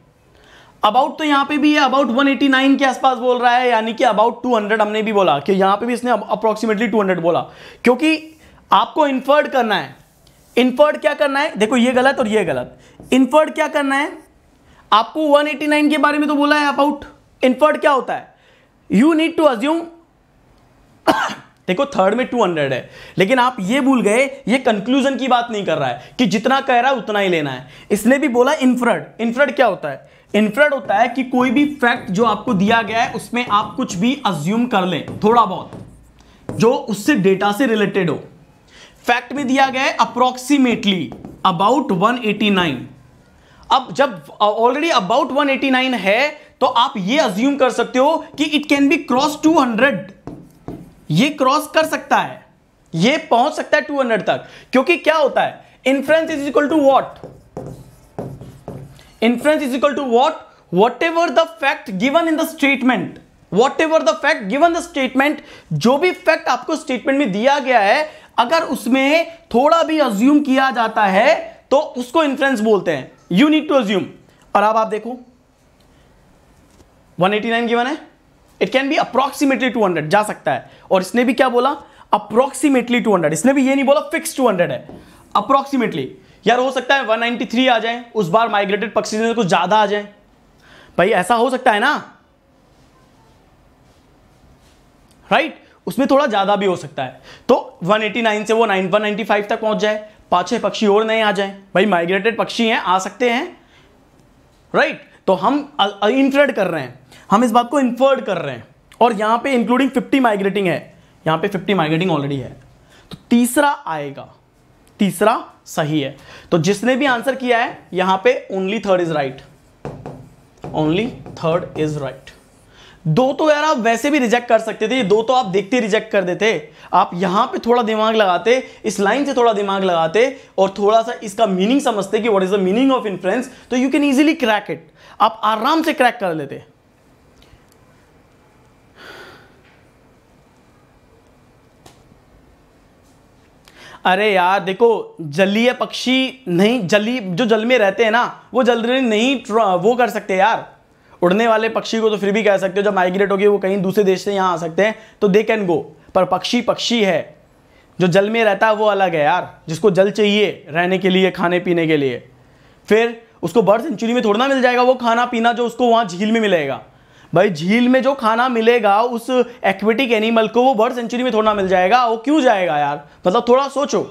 अबाउट तो यहाँ पे भी है अबाउट 189 के आसपास बोल रहा है यानी कि अबाउट 200 हमने भी बोला कि यहाँ पे भी इसने अप्रोक्सीमेटली 200 बोला क्योंकि आपको इन्फर्ड करना है इनफर्ड क्या करना है देखो ये गलत और ये गलत इनफर्ड क्या करना है आपको 189 के बारे में तो बोला है अबाउट इनफर्ड क्या होता है यू नीड टू अज्यूम देखो थर्ड में 200 है लेकिन आप ये भूल गए ये कंक्लूजन की बात नहीं कर रहा है कि जितना कह रहा है उतना ही लेना है इसने भी बोला इनफ्रड इनफ्रड क्या होता है इनफ्रड होता है कि कोई भी फैक्ट जो आपको दिया गया है उसमें आप कुछ भी अज्यूम कर लें थोड़ा बहुत जो उससे डेटा से रिलेटेड हो फैक्ट में दिया गया है अप्रोक्सीमेटली अबाउट 189 अब जब ऑलरेडी अबाउट 189 है तो आप ये अज्यूम कर सकते हो कि इट कैन बी क्रॉस 200 ये क्रॉस कर सकता है ये पहुंच सकता है 200 तक क्योंकि क्या होता है inference is equal to what inference is equal to what whatever the fact given in the statement whatever the fact given the statement जो भी फैक्ट आपको स्टेटमेंट में दिया गया है अगर उसमें थोड़ा भी अज्यूम किया जाता है तो उसको इन्फ्लुएंस बोलते हैं यू नीड टू अज्यूम और अब आप देखो 189 गिवन है इट कैन बी अप्रोक्सीमेटली 200 जा सकता है और इसने भी क्या बोला अप्रोक्सीमेटली 200 इसने भी ये नहीं बोला फिक्स 200 है अप्रोक्सीमेटली यार हो सकता है 193 आ जाए उस बार माइग्रेटेड पक्षी से कुछ ज्यादा आ जाए भाई ऐसा हो सकता है ना राइट उसमें थोड़ा ज़्यादा भी हो सकता है तो 189 से वो 9 तक पहुंच जाए पाछे पक्षी और नए आ जाएं भाई माइग्रेटेड पक्षी हैं आ सकते हैं राइट तो हम इनफ्रेड कर रहे हैं हम इस बात को इन्फर्ड कर रहे हैं और यहां पे इंक्लूडिंग 50 माइग्रेटिंग है यहां पे 50 माइग्रेटिंग ऑलरेडी है तो तीसरा आएगा तीसरा सही है तो जिसने भी आंसर किया है यहां पे only third is right only third is right दो तो यार आप वैसे भी रिजेक्ट कर सकते थे दो तो आप देखते रिजेक्ट कर देते आप यहां पे थोड़ा दिमाग लगाते इस लाइन से थोड़ा दिमाग लगाते और थोड़ा सा इसका मीनिंग समझते कि what is the meaning of influence तो you can easily crack it आप आराम से क्रैक कर लेते अरे यार देखो जलीय पक्षी नहीं जली जो जल में रहते हैं ना वो जल नहीं वो कर सकते यार उड़ने वाले पक्षी को तो फिर भी कह सकते हो जब माइग्रेट होगी वो कहीं दूसरे देश से यहाँ आ सकते हैं तो दे कैन गो पर पक्षी पक्षी है जो जल में रहता है वो अलग है यार जिसको जल चाहिए रहने के लिए खाने पीने के लिए फिर उसको बर्ड सेंचुरी में थोड़ा ना मिल जाएगा वो खाना पीना जो उसको वहाँ झील में मिलेगा भाई झील में जो खाना मिलेगा उस एक्वेटिक एनिमल को वो बर्ड सेंचुरी में थोड़ा मिल जाएगा वो क्यों जाएगा यार मतलब थोड़ा सोचो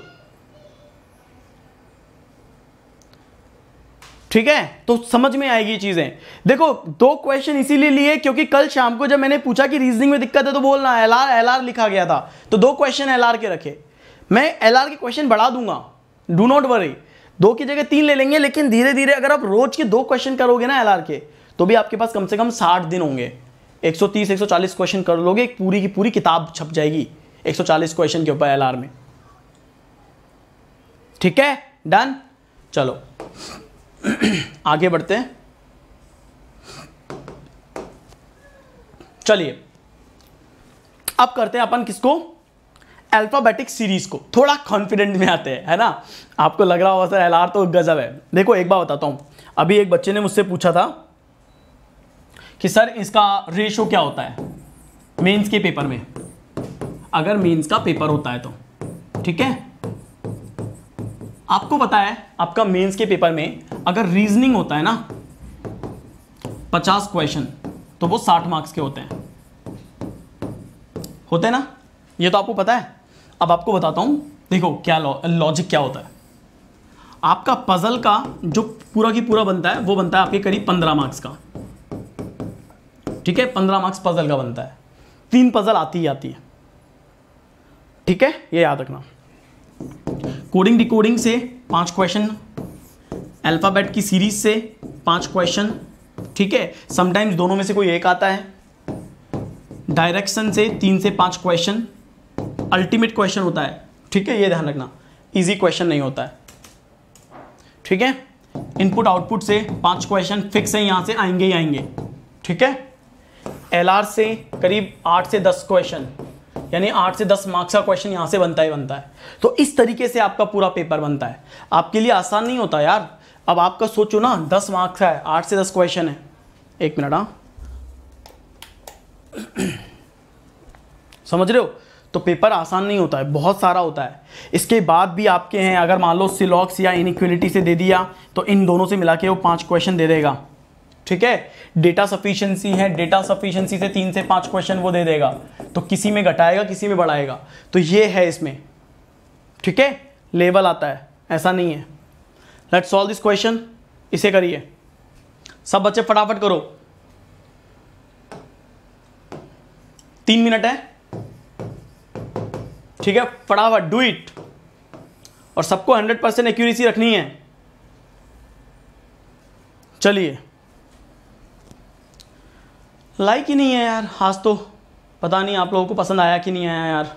ठीक है तो समझ में आएगी चीजें देखो दो क्वेश्चन इसीलिए लिए क्योंकि कल शाम को जब मैंने पूछा कि रीजनिंग में दिक्कत है तो बोलना एल आर एल आर लिखा गया था तो दो क्वेश्चन एल आर के रखे मैं एल आर के क्वेश्चन बढ़ा दूंगा डू नॉट वरी दो की जगह तीन ले लेंगे लेकिन धीरे धीरे अगर आप रोज के दो क्वेश्चन करोगे ना एल आर के तो भी आपके पास कम से कम साठ दिन होंगे एक एक सौ तीस सौ चालीस क्वेश्चन कर लोगे पूरी की पूरी किताब छप जाएगी एक सौ चालीस क्वेश्चन के ऊपर एल आर में ठीक है डन चलो आगे बढ़ते हैं चलिए अब करते हैं अपन किसको अल्फाबेटिक सीरीज को थोड़ा कॉन्फिडेंट में आते हैं है ना आपको लग रहा होगा सर एल तो गजब है देखो एक बार बताता हूं अभी एक बच्चे ने मुझसे पूछा था कि सर इसका रेशो क्या होता है मेंस के पेपर में अगर मेंस का पेपर होता है तो ठीक है आपको पता है आपका मेंस के पेपर में अगर रीजनिंग होता है ना पचास क्वेश्चन तो वो साठ मार्क्स के होते हैं होते हैं ना ये तो आपको पता है अब आपको बताता हूं देखो क्या लॉजिक क्या होता है आपका पजल का जो पूरा की पूरा बनता है वो बनता है आपके करीब पंद्रह मार्क्स का ठीक है पंद्रह मार्क्स पजल का बनता है तीन पजल आती ही आती है ठीक है ये याद रखना कोडिंग डिकोडिंग से पांच क्वेश्चन अल्फ़ाबेट की सीरीज से पांच क्वेश्चन ठीक है समटाइम्स दोनों में से कोई एक आता है डायरेक्शन से तीन से पांच क्वेश्चन अल्टीमेट क्वेश्चन होता है ठीक है ये ध्यान रखना इजी क्वेश्चन नहीं होता है ठीक है इनपुट आउटपुट से पांच क्वेश्चन फिक्स है यहाँ से आएंगे ही आएंगे ठीक है एलआर से करीब आठ से दस क्वेश्चन यानी आठ से दस मार्क्स का क्वेश्चन यहाँ से बनता ही बनता है तो इस तरीके से आपका पूरा पेपर बनता है आपके लिए आसान नहीं होता यार अब आपका सोचो ना दस मार्क्स है आठ से दस क्वेश्चन है एक मिनट हाँ समझ रहे हो तो पेपर आसान नहीं होता है बहुत सारा होता है इसके बाद भी आपके हैं अगर मान लो सिलॉक्स या इनिक्वलिटी से दे दिया तो इन दोनों से मिला के वो पांच क्वेश्चन दे देगा ठीक है डेटा सफिशिएंसी है डेटा सफिशिएंसी से तीन से पाँच क्वेश्चन वो दे देगा तो किसी में घटाएगा किसी में बढ़ाएगा तो ये है इसमें ठीक है लेवल आता है ऐसा नहीं है लेट सॉल्व दिस क्वेश्चन इसे करिए सब बच्चे फटाफट करो तीन मिनट है ठीक है फटाफट डू इट और सबको हंड्रेड परसेंट एक्यूरेसी रखनी है चलिए लाइक ही नहीं है यार आज तो पता नहीं आप लोगों को पसंद आया कि नहीं आया यार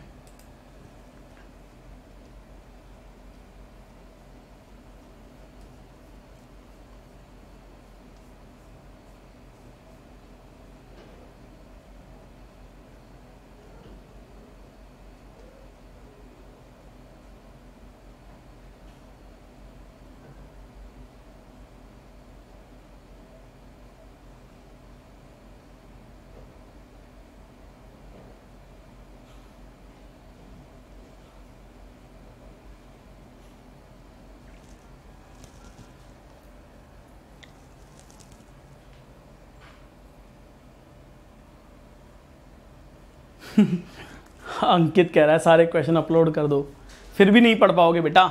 अंकित कह रहा है सारे क्वेश्चन अपलोड कर दो फिर भी नहीं पढ़ पाओगे बेटा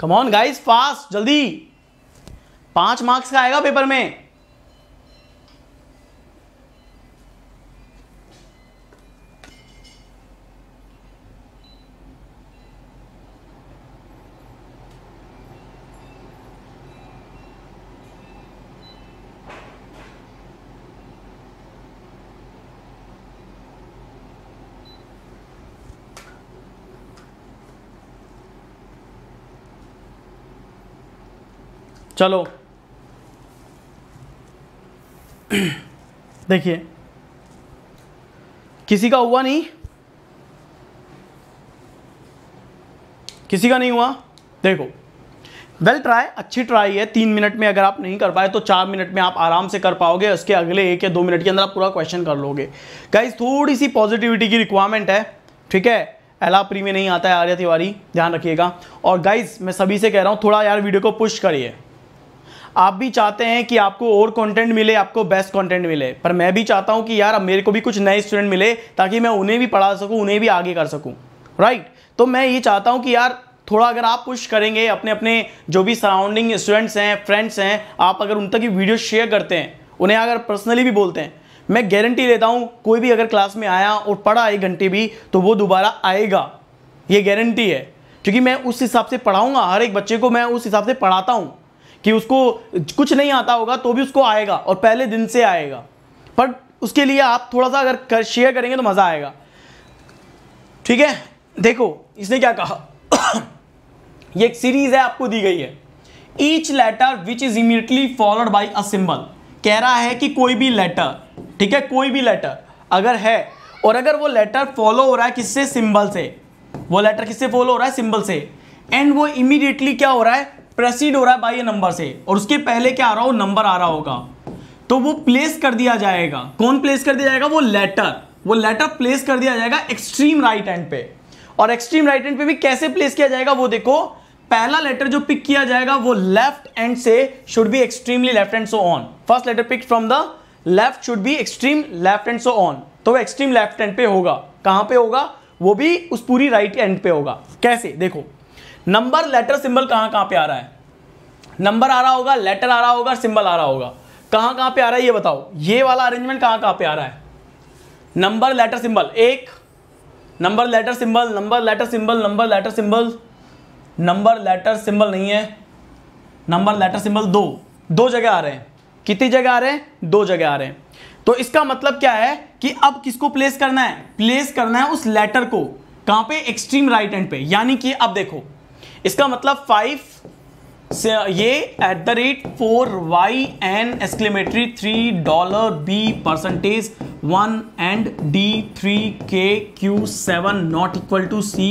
कम ऑन गाइस फास्ट जल्दी पांच मार्क्स का आएगा पेपर में चलो देखिए किसी का हुआ नहीं किसी का नहीं हुआ देखो वेल well ट्राई अच्छी ट्राई है तीन मिनट में अगर आप नहीं कर पाए तो चार मिनट में आप आराम से कर पाओगे उसके अगले एक या दो मिनट के अंदर आप पूरा क्वेश्चन कर लोगे गाइज थोड़ी सी पॉजिटिविटी की रिक्वायरमेंट है ठीक है एलाप्री में नहीं आता है आर्य तिवारी ध्यान रखिएगा और गाइज मैं सभी से कह रहा हूँ थोड़ा यार वीडियो को पुश करिए आप भी चाहते हैं कि आपको और कंटेंट मिले आपको बेस्ट कंटेंट मिले पर मैं भी चाहता हूं कि यार अब मेरे को भी कुछ नए स्टूडेंट मिले ताकि मैं उन्हें भी पढ़ा सकूं उन्हें भी आगे कर सकूं राइट तो मैं ये चाहता हूं कि यार थोड़ा अगर आप पुश करेंगे अपने अपने जो भी सराउंडिंग स्टूडेंट्स हैं फ्रेंड्स हैं आप अगर उन तक ये वीडियो शेयर करते हैं उन्हें अगर पर्सनली भी बोलते हैं मैं गारंटी देता हूँ कोई भी अगर क्लास में आया और पढ़ा एक घंटे भी तो वो दोबारा आएगा ये गारंटी है क्योंकि मैं उस हिसाब से पढ़ाऊँगा हर एक बच्चे को मैं उस हिसाब से पढ़ाता हूँ कि उसको कुछ नहीं आता होगा तो भी उसको आएगा और पहले दिन से आएगा पर उसके लिए आप थोड़ा सा अगर कर, शेयर करेंगे तो मज़ा आएगा ठीक है देखो इसने क्या कहा ये एक सीरीज है आपको दी गई है each letter which is immediately followed by a symbol कह रहा है कि कोई भी लेटर ठीक है कोई भी लेटर अगर है और अगर वो लेटर फॉलो हो रहा है किससे सिंबल से वो लेटर किससे फॉलो हो रहा है सिंबल से एंड वो इमीडिएटली क्या हो रहा है प्रेसिड हो रहा है बाई नंबर से और उसके पहले क्या आ रहा हो नंबर आ रहा होगा तो वो प्लेस कर दिया जाएगा कौन प्लेस कर दिया जाएगा वो लेटर वो लेटर प्लेस कर दिया जाएगा एक्सट्रीम राइट हैंड पे और एक्सट्रीम राइट हैंड पे भी कैसे प्लेस किया जाएगा वो देखो पहला लेटर जो पिक किया जाएगा वो लेफ्ट एंड से should be extremely left end so on first letter pick from the left should be extreme left end so on तो वो एक्सट्रीम लेफ्ट एंड पे होगा कहां पे होगा वो भी उस पूरी राइट right एंड पे होगा कैसे देखो नंबर लेटर सिंबल कहां कहां पे आ रहा है नंबर आ रहा होगा लेटर आ रहा होगा सिंबल आ रहा होगा कहां कहां पे आ रहा है ये बताओ ये वाला अरेंजमेंट कहां कहां पे आ रहा है नंबर लेटर सिंबल एक number letter symbol number letter symbol number letter symbol number letter symbol नहीं है नंबर लेटर सिंबल दो दो जगह आ रहे हैं कितनी जगह आ रहे हैं दो जगह आ रहे हैं तो इसका मतलब क्या है कि अब किसको प्लेस करना है प्लेस करना है उस लेटर को कहां पे एक्सट्रीम राइट एंड पे यानी कि अब देखो इसका मतलब फाइव से ये at the rate four Y N exclamatory three dollar B percentage one and D three K Q seven not equal to C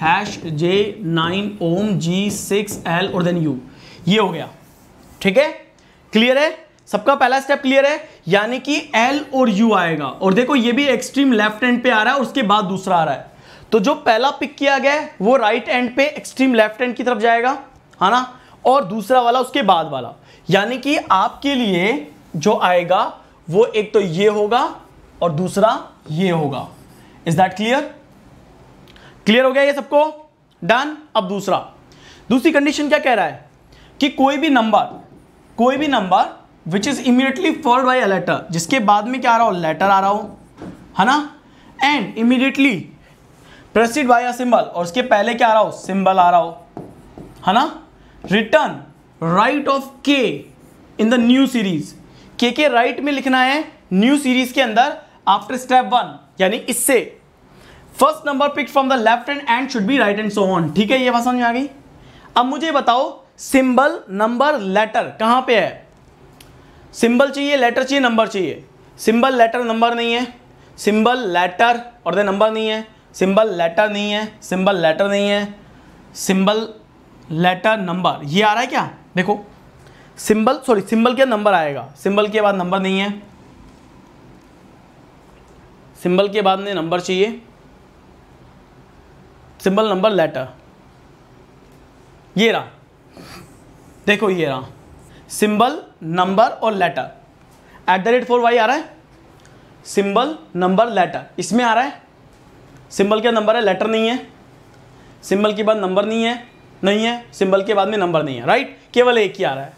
hash J nine Om G six L और देन यू ये हो गया ठीक है clear है सबका पहला step clear है यानी कि एल और यू आएगा और देखो ये भी एक्सट्रीम लेफ्ट एंड पे आ रहा है उसके बाद दूसरा आ रहा है तो जो पहला पिक किया गया वो राइट एंड पे एक्सट्रीम लेफ्ट एंड की तरफ जाएगा है ना और दूसरा वाला उसके बाद वाला यानी कि आपके लिए जो आएगा वो एक तो ये होगा और दूसरा ये होगा इज दैट क्लियर क्लियर हो गया ये सबको डन अब दूसरा दूसरी कंडीशन क्या कह रहा है कि कोई भी नंबर कोई भी number which is immediately followed by a letter जिसके बाद में क्या आ रहा हो लेटर आ रहा हो है ना and immediately preceded by symbol और उसके पहले क्या आ रहा हो सिंबल आ रहा हो है ना रिटर्न राइट ऑफ के इन द न्यू सीरीज के के राइट में लिखना है न्यू सीरीज के अंदर आफ्टर स्टेप वन यानी इससे first number pick from the left end and should be right end so on ठीक है ये बात समझ में आ गई अब मुझे बताओ सिंबल नंबर लेटर कहाँ पे है सिंबल चाहिए लेटर चाहिए नंबर चाहिए सिंबल लेटर नंबर नहीं है सिंबल लेटर और दे नंबर नहीं है सिंबल लेटर नहीं है सिंबल लेटर नहीं है सिंबल लेटर नंबर ये आ रहा है क्या देखो सिंबल सॉरी सिंबल के नंबर आएगा सिंबल के बाद नंबर नहीं है सिंबल के बाद में नंबर चाहिए सिंबल नंबर लेटर ये रहा देखो ये रहा सिंबल नंबर और letter at the rate four Y आ रहा है सिंबल नंबर लेटर इसमें आ रहा है सिंबल क्या नंबर है लेटर नहीं है सिंबल के बाद नंबर नहीं है नहीं है सिंबल के बाद में नंबर नहीं है राइट केवल एक ही आ रहा है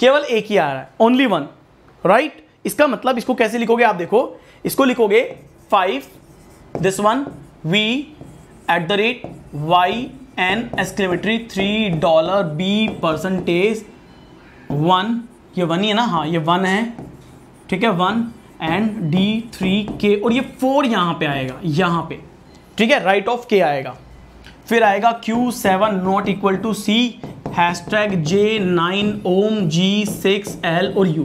केवल एक ही आ रहा है ओनली वन राइट इसका मतलब इसको कैसे लिखोगे आप देखो इसको लिखोगे five this one V at the rate Y N exclamatory three dollar B percentage one ये वन ही है ना हाँ ये वन है ठीक है वन एंड डी थ्री के और ये फोर यहाँ पे आएगा यहाँ पे ठीक है राइट ऑफ के आएगा फिर आएगा Q seven not equal to C hash tag J nine Om G six L और यू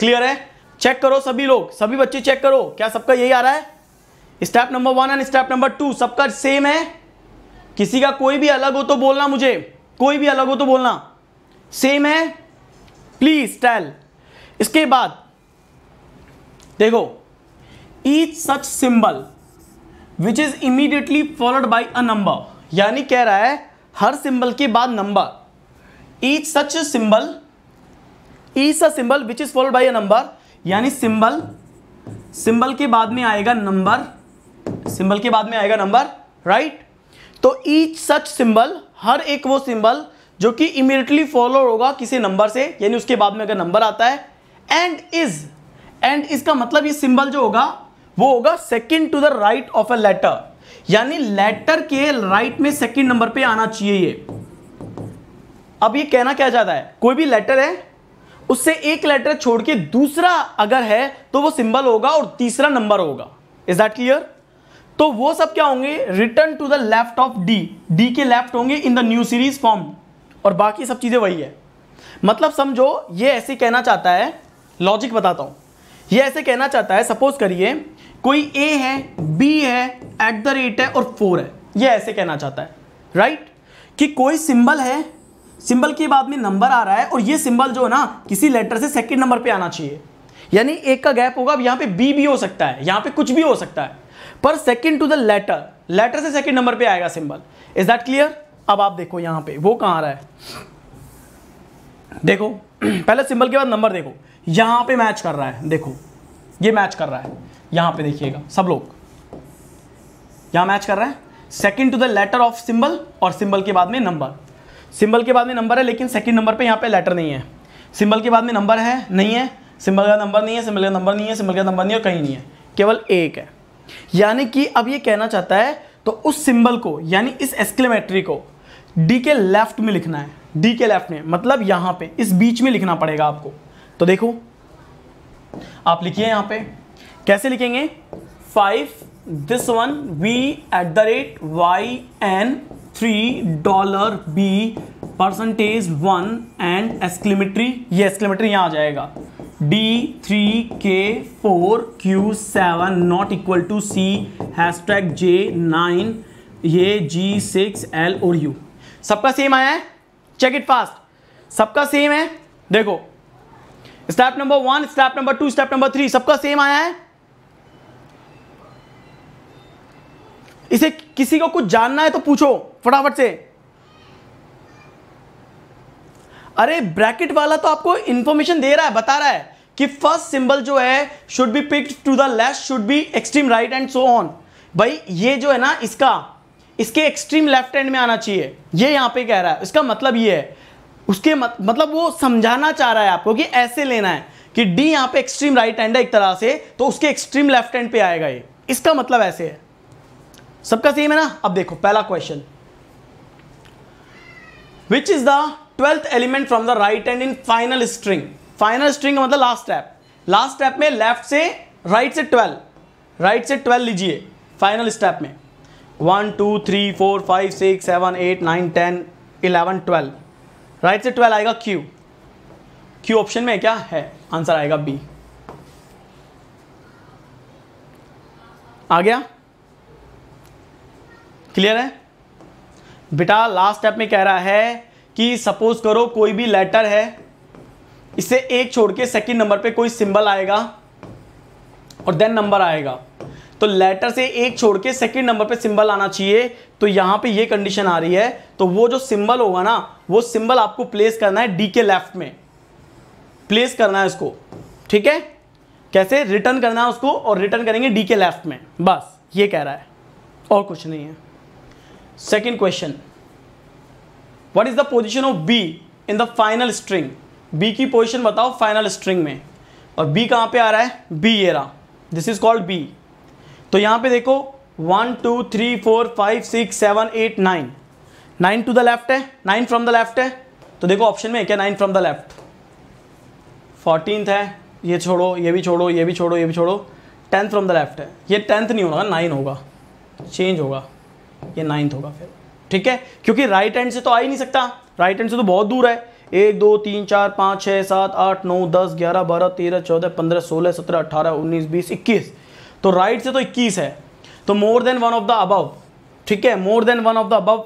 क्लियर है चेक करो सभी लोग सभी बच्चे चेक करो क्या सबका यही आ रहा है step number one and step number two सबका सेम है किसी का कोई भी अलग हो तो बोलना मुझे कोई भी अलग हो तो बोलना सेम है प्लीज टेल इसके बाद देखो each such symbol which is immediately followed by a number यानी कह रहा है हर सिंबल के बाद number each such symbol each a symbol which is followed by a number यानी सिंबल सिंबल के बाद में आएगा नंबर सिंबल के बाद में आएगा नंबर राइट तो ईच सच सिंबल हर एक वो सिंबल जो कि इमीडिएटली फॉलो होगा किसी नंबर से यानी उसके बाद में अगर नंबर आता है एंड इज एंड इसका मतलब ये सिंबल जो होगा वो होगा second to the right of a letter यानी लेटर के राइट में सेकेंड नंबर पे आना चाहिए ये अब ये कहना क्या जाता है कोई भी लेटर है उससे एक लेटर छोड़ के दूसरा अगर है तो वो सिंबल होगा और तीसरा नंबर होगा इज दैट क्लियर तो वो सब क्या होंगे written to the left of D D के लेफ्ट होंगे in the new series form और बाकी सब चीजें वही है मतलब समझो ये ऐसे कहना चाहता है लॉजिक बताता हूं ये ऐसे कहना चाहता है सपोज करिए कोई ए है बी है एट द रेट है और फोर है ये ऐसे कहना चाहता है राइट right? कि कोई सिंबल है सिंबल के बाद में नंबर आ रहा है और ये सिंबल जो है ना किसी लेटर से सेकंड नंबर पे आना चाहिए यानी एक का गैप होगा अब यहां पे बी भी हो सकता है यहां पे कुछ भी हो सकता है पर second to the letter letter से सेकंड नंबर पे आएगा सिंबल इज दैट क्लियर अब आप देखो यहां पे वो कहां आ रहा है देखो पहले सिंबल के बाद नंबर देखो यहां पे मैच कर रहा है देखो ये मैच कर रहा है यहां पे देखिएगा सब लोग यहां मैच कर रहे हैं second to the letter of symbol और सिंबल के बाद में नंबर सिंबल के बाद में नंबर है लेकिन सेकंड नंबर पे यहां पे लेटर नहीं है सिंबल के बाद में नंबर है नहीं है सिंबल का नंबर नहीं है सिंबल का नंबर नहीं है सिंबल का नंबर नहीं है कहीं नहीं है केवल एक है यानी कि अब ये कहना चाहता है तो उस सिंबल को यानी इस एक्सक्लेमेटरी को डी के लेफ्ट में लिखना है डी के लेफ्ट में मतलब यहां पे इस बीच में लिखना पड़ेगा आपको तो देखो आप लिखिए यहां पे कैसे लिखेंगे five this one V at the rate Y N three dollar B percentage one and exclamatory ये एस्क्लेमेटरी यहाँ आ जाएगा D three K four Q seven not equal to C hash tag J nine ये G six L और U सबका same आया है check it fast सबका सेम है देखो step number one step number two step number three सबका same आया है इसे किसी को कुछ जानना है तो पूछो फटाफट से अरे ब्रैकेट वाला तो आपको इंफॉर्मेशन दे रहा है बता रहा है कि फर्स्ट सिंबल जो है should be picked to the left should be extreme right end so on भाई ये जो है ना इसका इसके एक्सट्रीम लेफ्ट एंड में आना चाहिए ये यहां पे कह रहा है इसका मतलब ये है उसके मत, मतलब वो समझाना चाह रहा है आपको कि ऐसे लेना है कि डी यहां पे एक्सट्रीम राइट हैंड है एक तरह से तो उसके एक्सट्रीम लेफ्ट एंड पे आएगा ये इसका मतलब ऐसे है सबका सेम है ना अब देखो पहला question which is the twelfth element from the right end in final string final string मतलब लास्ट स्टेप लास्ट स्टेप में लेफ्ट से राइट से ट्वेल्व राइट से ट्वेल्व लीजिए फाइनल स्टेप में one two three four five six seven eight nine ten eleven twelve right से twelve आएगा Q Q option में क्या है आंसर आएगा बी आ गया क्लियर है बेटा लास्ट स्टेप में कह रहा है कि सपोज करो कोई भी लेटर है इसे एक छोड़ के सेकेंड नंबर पे कोई सिंबल आएगा और देन नंबर आएगा तो लेटर से एक छोड़ के सेकेंड नंबर पे सिंबल आना चाहिए तो यहाँ पे ये कंडीशन आ रही है तो वो जो सिंबल होगा ना वो सिंबल आपको प्लेस करना है डी के लेफ्ट में प्लेस करना है उसको ठीक है कैसे रिटर्न करना है उसको और रिटर्न करेंगे डी के लेफ्ट में बस ये कह रहा है और कुछ नहीं है second question what is the position of B in the final string B की पोजिशन बताओ फाइनल स्ट्रिंग में और बी कहाँ पे आ रहा है बी ये रहा दिस इज कॉल्ड बी तो यहाँ पे देखो one two three four five six seven eight nine nine to the left है नाइन फ्रॉम द लेफ्ट है तो देखो ऑप्शन में है क्या nine from the left fourteen है ये छोड़ो ये भी छोड़ो ये भी छोड़ो ये भी छोड़ो टेंथ फ्रॉम द लेफ्ट है ये टेंथ नहीं होगा नाइन होगा चेंज होगा ये नाइन्थ होगा फिर ठीक है क्योंकि राइट हैंड से तो आ ही नहीं सकता राइट हैंड से तो बहुत दूर है एक दो तीन चार पाँच छः सात आठ नौ दस ग्यारह बारह तेरह चौदह पंद्रह सोलह सत्रह अठारह उन्नीस बीस इक्कीस तो राइट से तो इक्कीस है तो more than one of the above ठीक है more than one of the above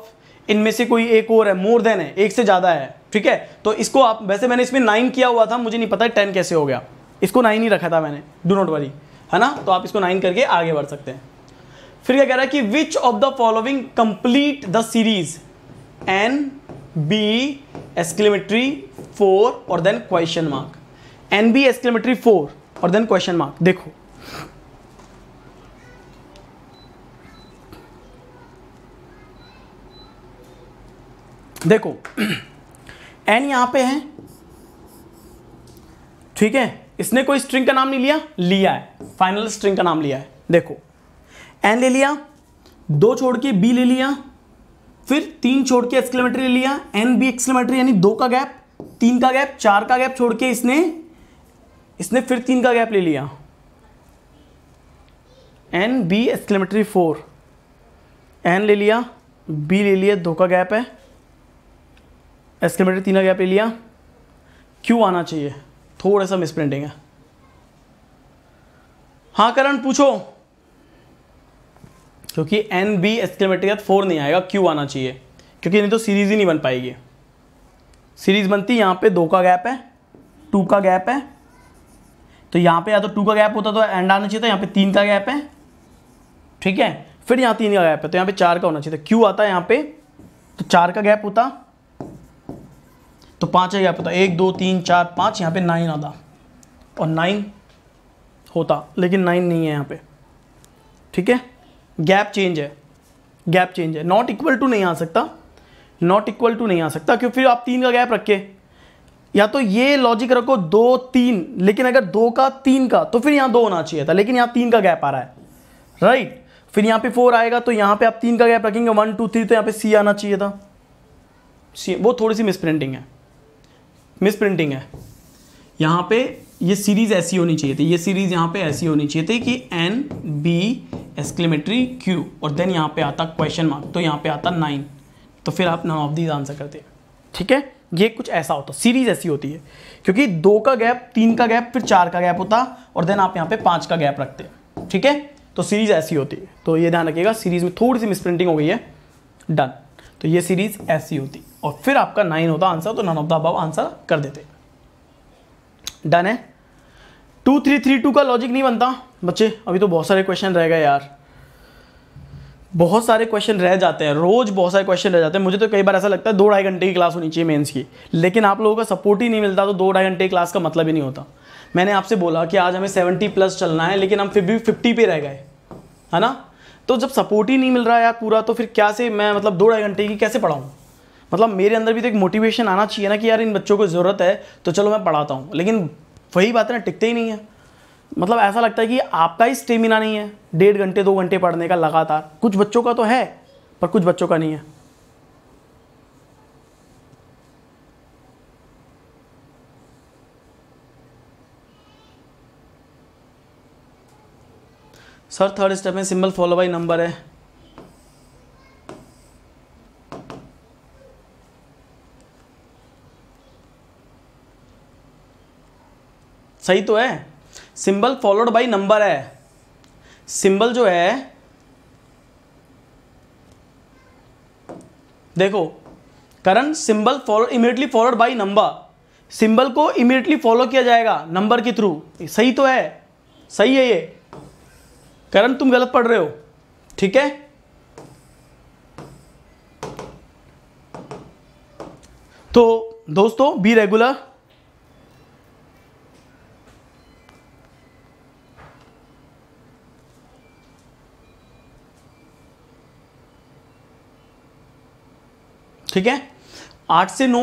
इनमें से कोई एक और है मोर देन है एक से ज़्यादा है ठीक है तो इसको आप वैसे मैंने इसमें नाइन किया हुआ था मुझे नहीं पता टेन कैसे हो गया इसको नाइन ही रखा था मैंने डो नॉट वरी है ना तो आप इसको नाइन करके आगे बढ़ सकते हैं फिर क्या कह रहा है कि which of the following complete the series N B exclamatory four और then question mark N B exclamatory four और देन क्वेश्चन मार्क देखो देखो एन यहां पे है ठीक है इसने कोई स्ट्रिंग का नाम नहीं लिया लिया है फाइनल स्ट्रिंग का नाम लिया है देखो एन ले लिया दो छोड़ के बी ले लिया फिर तीन छोड़ के एक्सक्लेमेटरी ले लिया एन बी एक्सक्लेमेटरी यानी दो का गैप तीन का गैप चार का गैप छोड़ के इसने इसने फिर तीन का गैप ले लिया N B exclamatory four N ले लिया बी ले लिया दो का गैप है एक्सक्लेमेटरी तीन का गैप ले लिया क्यू आना चाहिए थोड़ा सा मिसप्रिंटिंग है हाँ करण पूछो क्योंकि एन बी एक्सक्लेमेटर के साथ फोर नहीं आएगा क्यू आना चाहिए क्योंकि नहीं तो सीरीज़ ही नहीं बन पाएगी सीरीज़ बनती यहाँ पे दो का गैप है टू का गैप है तो यहाँ पे या तो टू का गैप होता तो एंड आना चाहिए था यहाँ पे तीन का गैप है ठीक है फिर यहाँ तीन का गैप है तो यहाँ पे चार का होना चाहिए था क्यू आता है यहाँ पे तो चार का गैप होता तो पाँच का गैप होता एक दो तीन चार पाँच यहाँ पे नाइन आता और नाइन होता लेकिन नाइन नहीं है यहाँ पे ठीक है गैप चेंज है गैप चेंज है नॉट इक्वल टू नहीं आ सकता नॉट इक्वल टू नहीं आ सकता क्यों फिर आप तीन का गैप रखे या तो ये लॉजिक रखो दो तीन लेकिन अगर दो का तीन का तो फिर यहाँ दो होना चाहिए था लेकिन यहाँ तीन का गैप आ रहा है राइट right? फिर यहाँ पे फोर आएगा तो यहाँ पे आप तीन का गैप रखेंगे वन टू थ्री तो यहाँ पे सी आना चाहिए था सी वो थोड़ी सी मिसप्रिंटिंग है मिसप्रिंटिंग है यहाँ पे ये सीरीज़ ऐसी होनी चाहिए थी ये सीरीज़ यहाँ पे ऐसी होनी चाहिए थी कि एन बी एक्सक्लेमेटरी क्यू और देन यहाँ पे आता क्वेश्चन मार्क तो यहाँ पे आता नाइन तो फिर आप नन ऑफ दीज आंसर करते हैं ठीक है ये कुछ ऐसा होता सीरीज ऐसी होती है क्योंकि दो का गैप तीन का गैप फिर चार का गैप होता और देन आप यहाँ पे पाँच का गैप रखते हैं ठीक है तो सीरीज ऐसी होती है तो ये ध्यान रखिएगा सीरीज में थोड़ी सी मिसप्रिंटिंग हो गई है डन तो ये सीरीज ऐसी होती और फिर आपका नाइन होता आंसर तो none of the above answer कर देते डन है टू थ्री थ्री टू का लॉजिक नहीं बनता बच्चे अभी तो बहुत सारे क्वेश्चन रह गए यार बहुत सारे क्वेश्चन रह जाते हैं रोज़ बहुत सारे क्वेश्चन रह जाते हैं मुझे तो कई बार ऐसा लगता है दो ढाई घंटे की क्लास होनी चाहिए मेंस की लेकिन आप लोगों का सपोर्ट ही नहीं मिलता तो दो ढाई घंटे की क्लास का मतलब ही नहीं होता मैंने आपसे बोला कि आज हमें सेवेंटी प्लस चलना है लेकिन हम फिर भी फिफ्टी पे रह गए है ना तो जब सपोर्ट ही नहीं मिल रहा है यार पूरा तो फिर क्या से मैं मतलब दो ढाई घंटे की कैसे पढ़ाऊँ मतलब मेरे अंदर भी तो एक मोटिवेशन आना चाहिए ना कि यार इन बच्चों को ज़रूरत है तो चलो मैं पढ़ाता हूँ लेकिन वही बात है ना टिकते ही नहीं है मतलब ऐसा लगता है कि आपका ही स्टेमिना नहीं है डेढ़ घंटे दो घंटे पढ़ने का लगातार कुछ बच्चों का तो है पर कुछ बच्चों का नहीं है सर थर्ड स्टेप में सिंबल फॉलो बाई नंबर है सही तो है सिंबल फॉलोड बाई नंबर है सिंबल जो है देखो Karan symbol follow immediately followed by number symbol को इमीडिएटली फॉलो किया जाएगा नंबर के थ्रू सही तो है सही है ये करण तुम गलत पढ़ रहे हो ठीक है तो दोस्तों बी रेगुलर ठीक है आठ से नौ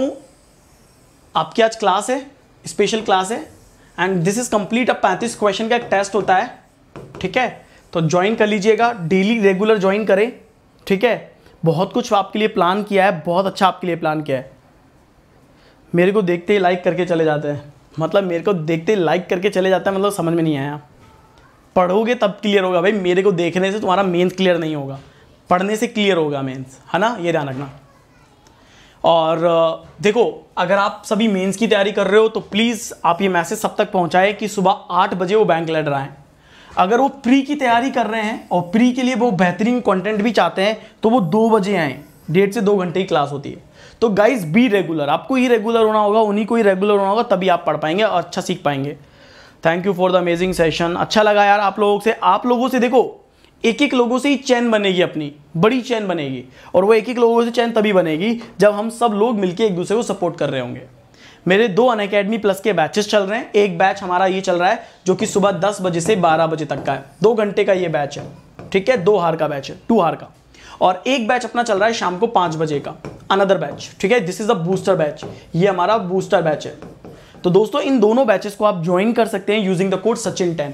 आपकी आज क्लास है स्पेशल क्लास है एंड दिस इज कंप्लीट अब पैंतीस क्वेश्चन का एक टेस्ट होता है ठीक है तो ज्वाइन कर लीजिएगा डेली रेगुलर ज्वाइन करें ठीक है बहुत कुछ आपके लिए प्लान किया है बहुत अच्छा आपके लिए प्लान किया है मेरे को देखते ही लाइक करके चले जाते हैं मतलब मेरे को देखते ही लाइक करके चले जाते हैं मतलब समझ में नहीं आया पढ़ोगे तब क्लियर होगा भाई मेरे को देखने से तुम्हारा मेंस क्लियर नहीं होगा पढ़ने से क्लियर होगा मेंस है ना ये ध्यान रखना और देखो अगर आप सभी मेंस की तैयारी कर रहे हो तो प्लीज़ आप ये मैसेज सब तक पहुंचाएं कि सुबह आठ बजे वो बैंक लड़ रहा है अगर वो प्री की तैयारी कर रहे हैं और प्री के लिए वो बेहतरीन कंटेंट भी चाहते हैं तो वो दो बजे आएँ डेढ़ से दो घंटे की क्लास होती है तो गाइज बी रेगुलर आपको ही रेगुलर होना होगा उन्हीं को ही रेगुलर होना होगा तभी आप पढ़ पाएंगे और अच्छा सीख पाएंगे thank you for the amazing session अच्छा लगा यार आप लोगों से आप लोगों से देखो एक एक लोगों से ही चैन बनेगी अपनी बड़ी चैन बनेगी और वो एक एक लोगों से चैन तभी बनेगी जब हम सब लोग मिलकर एक दूसरे को सपोर्ट कर रहे होंगे मेरे दो अन अकेडमी प्लस के बैचेस चल रहे हैं एक बैच हमारा ये चल रहा है जो कि सुबह दस बजे से बारह बजे तक का है दो घंटे का ये बैच है ठीक है दो हार का बैच है टू हार का और एक बैच अपना चल रहा है शाम को पांच बजे का अनदर बैच ठीक है this is a booster batch ये हमारा बूस्टर बैच है तो दोस्तों इन दोनों बैचेस को आप ज्वाइन कर सकते हैं using the code Sachin ten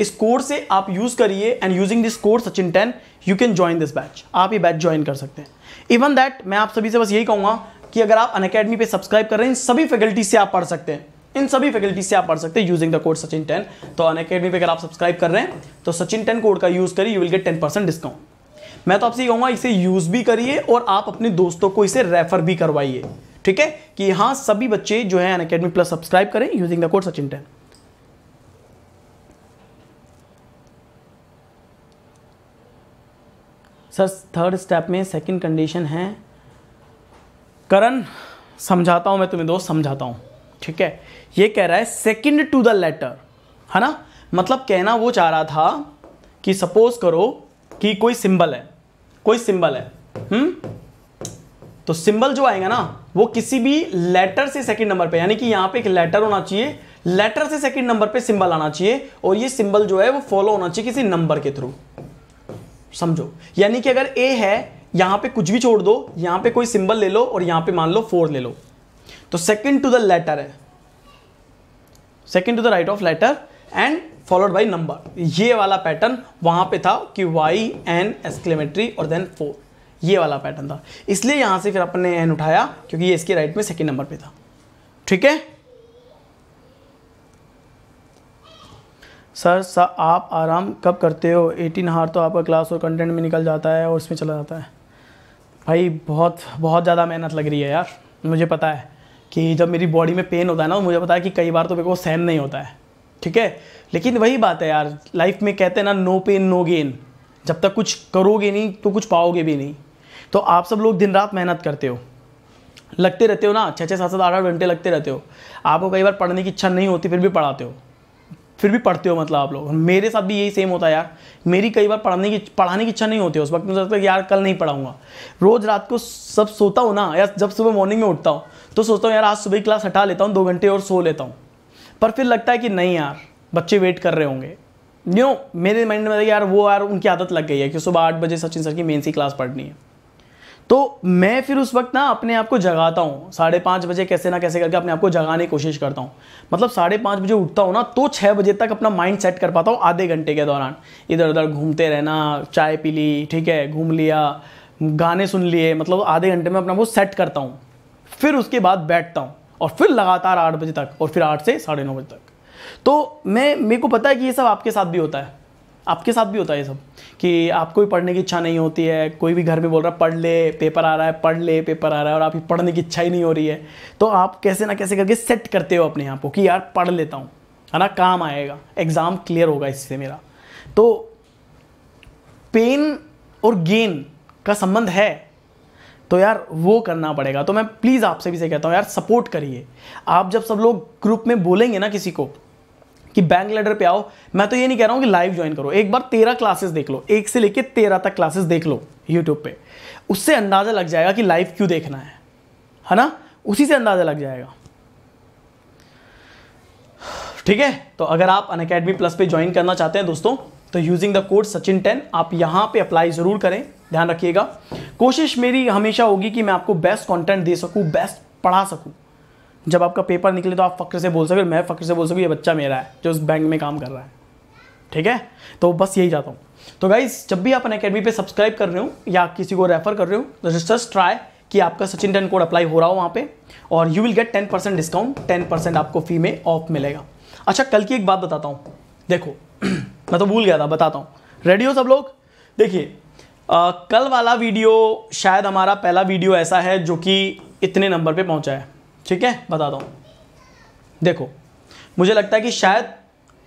इस कोड से आप यूज़ करिए and using this code Sachin ten you can join this batch आप ये बैच ज्वाइन कर सकते हैं इवन दैट मैं आप सभी से बस यही कहूँगा कि अगर आप अन अकेडमी पर सब्सक्राइब कर रहे हैं इन सभी फैकल्टी से आप पढ़ सकते हैं इन सभी फैकल्टी से आप पढ़ सकते हैं using the code Sachin ten तो अन अकेडमी पर अगर आप सब्सक्राइब कर रहे हैं तो सचिन टेन कोड का यूज़ करिए you will get ten percent discount मैं तो आपसे ये कहूँगा इसे यूज़ भी करिए और आप अपने दोस्तों को इसे रेफर भी करवाइए ठीक है कि हाँ सभी बच्चे जो है अन अकेडमी प्लस सब्सक्राइब करें using the code Sachin ten sir third step में सेकंड कंडीशन है करण समझाता हूँ मैं तुम्हें दोस्त समझाता हूँ ठीक है ये कह रहा है सेकंड टू द लेटर है ना मतलब कहना वो चाह रहा था कि सपोज करो कि कोई सिंबल है कोई सिंबल है हुँ? हम्म? तो सिंबल जो आएगा ना वो किसी भी लेटर से सेकंड नंबर पे यानी कि यहां पे एक लेटर होना चाहिए लेटर से सेकंड नंबर पे सिंबल आना चाहिए और ये सिंबल जो है वो फॉलो होना चाहिए किसी नंबर के थ्रू समझो यानी कि अगर ए है यहां पे कुछ भी छोड़ दो यहां पे कोई सिंबल ले लो और यहां पे मान लो फोर ले लो तो सेकंड टू द लेटर है second to the right of letter and followed by number ये वाला पैटर्न वहां पे था कि वाई एन एक्सक्लेमेटरी और देन फोर ये वाला पैटर्न था इसलिए यहां से फिर अपने एन उठाया क्योंकि ये इसके राइट में सेकेंड नंबर पे था ठीक है सर सा आप आराम कब करते हो एटीन हार तो आपका क्लास और कंटेंट में निकल जाता है और उसमें चला जाता है भाई बहुत बहुत ज़्यादा मेहनत लग रही है यार मुझे पता है कि जब मेरी बॉडी में पेन होता है ना तो मुझे पता है कि कई बार तो मेरे को सहन नहीं होता है ठीक है लेकिन वही बात है यार लाइफ में कहते हैं ना नो पेन नो गेन जब तक कुछ करोगे नहीं तो कुछ पाओगे भी नहीं तो आप सब लोग दिन रात मेहनत करते हो लगते रहते हो ना छः छः सात सात आठ आठ घंटे लगते रहते हो आपको कई बार पढ़ने की इच्छा नहीं होती फिर भी पढ़ाते हो फिर भी पढ़ते हो मतलब आप लोग मेरे साथ भी यही सेम होता है यार मेरी कई बार पढ़ने की पढ़ाने की इच्छा नहीं होती है उस वक्त मुझे लगता है यार कल नहीं पढ़ाऊंगा रोज़ रात को सब सोता हूँ ना यार जब सुबह मॉर्निंग में उठता हूँ तो सोचता हूँ यार आज सुबह क्लास हटा लेता हूँ दो घंटे और सो लेता हूँ पर फिर लगता है कि नहीं यार बच्चे वेट कर रहे होंगे न्यू मेरे माइंड में यार वो यार उनकी आदत लग गई है कि सुबह आठ बजे सचिन सर की मेन सी क्लास पढ़नी है तो मैं फिर उस वक्त ना अपने आप को जगाता हूँ साढ़े पाँच बजे कैसे ना कैसे करके अपने आप को जगाने की कोशिश करता हूँ मतलब साढ़े पाँच बजे उठता हूँ ना तो छः बजे तक अपना माइंड सेट कर पाता हूँ आधे घंटे के दौरान इधर उधर घूमते रहना चाय पी ली ठीक है घूम लिया गाने सुन लिए मतलब आधे घंटे में अपना वो सेट करता हूँ फिर उसके बाद बैठता हूँ और फिर लगातार आठ बजे तक और फिर आठ से साढ़े नौ बजे तक तो मैं मेरे को पता है कि ये सब आपके साथ भी होता है आपके साथ भी होता है ये सब कि आपको भी पढ़ने की इच्छा नहीं होती है कोई भी घर में बोल रहा है पढ़ ले पेपर आ रहा है पढ़ ले पेपर आ रहा है और आपकी पढ़ने की इच्छा ही नहीं हो रही है तो आप कैसे ना कैसे करके सेट करते हो अपने आप को कि यार पढ़ लेता हूँ है ना काम आएगा एग्ज़ाम क्लियर होगा इससे मेरा तो पेन और गेन का संबंध है तो यार वो करना पड़ेगा तो मैं प्लीज़ आपसे भी से कहता हूँ यार सपोर्ट करिए आप जब सब लोग ग्रुप में बोलेंगे ना किसी को कि बैंक लेडर पे आओ मैं तो ये नहीं कह रहा हूं कि लाइव ज्वाइन करो एक बार तेरह क्लासेस देख लो एक से लेकर तेरह तक क्लासेस देख लो यूट्यूब पे उससे अंदाज़ा लग जाएगा कि लाइव क्यों देखना है है ना उसी से अंदाज़ा लग जाएगा ठीक है तो अगर आप अन अकेडमी प्लस पे ज्वाइन करना चाहते हैं दोस्तों तो using the code Sachin ten आप यहां पे अप्लाई ज़रूर करें ध्यान रखिएगा कोशिश मेरी हमेशा होगी कि मैं आपको बेस्ट कंटेंट दे सकूं बेस्ट पढ़ा सकूं जब आपका पेपर निकले तो आप फ़क्र से बोल सको मैं फ़क्र से बोल सकूँ ये बच्चा मेरा है जो उस बैंक में काम कर रहा है ठीक है तो बस यही चाहता हूँ तो गाइज जब भी आप अन अकेडमी पर सब्सक्राइब कर रहे हो या किसी को रेफर कर रहे हो तो जस्ट ट्राई कि आपका सचिन टेन कोड अप्लाई हो रहा हो वहाँ पे और you will get ten percent discount ten percent आपको फी में ऑफ मिलेगा अच्छा कल की एक बात बताता हूँ देखो मैं तो भूल गया था बताता हूँ रेडी हो सब लोग देखिए कल वाला वीडियो शायद हमारा पहला वीडियो ऐसा है जो कि इतने नंबर पे पहुंचा है ठीक है बताता हूँ देखो मुझे लगता है कि शायद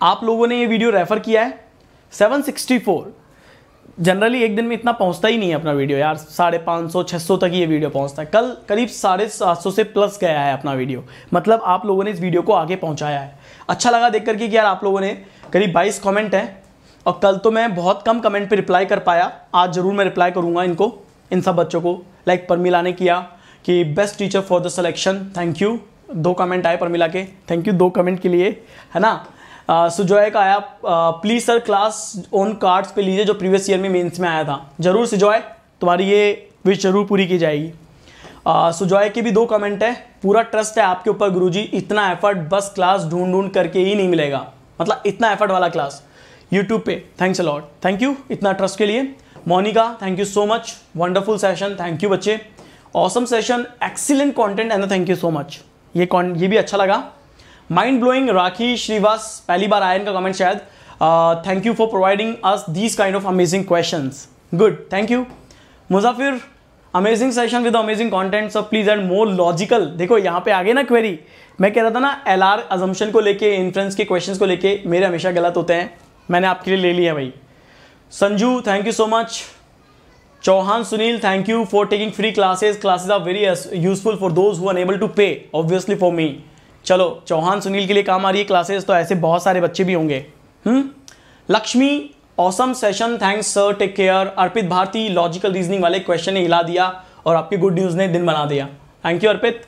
आप लोगों ने ये वीडियो रेफ़र किया है 764 जनरली एक दिन में इतना पहुंचता ही नहीं है अपना वीडियो यार साढ़े पाँच सौ छः सौ तक ये वीडियो पहुंचता है कल करीब साढ़े सात सौ से प्लस गया है अपना वीडियो मतलब आप लोगों ने इस वीडियो को आगे पहुंचाया है अच्छा लगा देख करके कि यार आप लोगों ने करीब बाईस कमेंट है और कल तो मैं बहुत कम कमेंट पर रिप्लाई कर पाया आज ज़रूर मैं रिप्लाई करूँगा इनको इन सब बच्चों को लाइक परमिला ने किया कि best teacher for the selection thank you दो कमेंट आए पर मिला के थैंक यू दो कमेंट के लिए है ना सुजॉय का आया please sir class on cards पे लीजिए जो प्रीवियस ईयर में मेंस में आया था ज़रूर सुजॉय तुम्हारी ये विश जरूर पूरी की जाएगी सुजॉय के भी दो कमेंट है पूरा ट्रस्ट है आपके ऊपर गुरुजी इतना एफर्ट बस क्लास ढूंढ ढूंढ करके ही नहीं मिलेगा मतलब इतना एफर्ट वाला क्लास यूट्यूब पे थैंक्स अलॉट थैंक यू इतना ट्रस्ट के लिए Monika thank you so much wonderful session thank you बच्चे awesome session excellent content and thank you so much ये ये भी अच्छा लगा माइंड ब्लोइंग राखी श्रीवास पहली बार आया इनका कमेंट शायद thank you for providing us these kind of amazing question good thank you Muzaffar amazing session with amazing content सब प्लीज एंड मोर लॉजिकल देखो यहाँ पे आगे ना क्वेरी मैं कह रहा था ना एल आर अजम्पन को लेके इन्फ्रेंस के क्वेश्चन को लेके मेरे हमेशा गलत होते हैं मैंने आपके लिए ले लिया भाई Sanju thank you so much Chauhan Sunil thank you for taking free classes classes are very useful for those who are unable to pay. Obviously for चलो चौहान सुनील के लिए काम आ रही है क्लासेस तो ऐसे बहुत सारे बच्चे भी होंगे hmm Lakshmi awesome session thanks sir take care Arpit Bharti logical reasoning वाले क्वेश्चन ने हिला दिया और आपकी गुड न्यूज़ ने दिन बना दिया thank you Arpit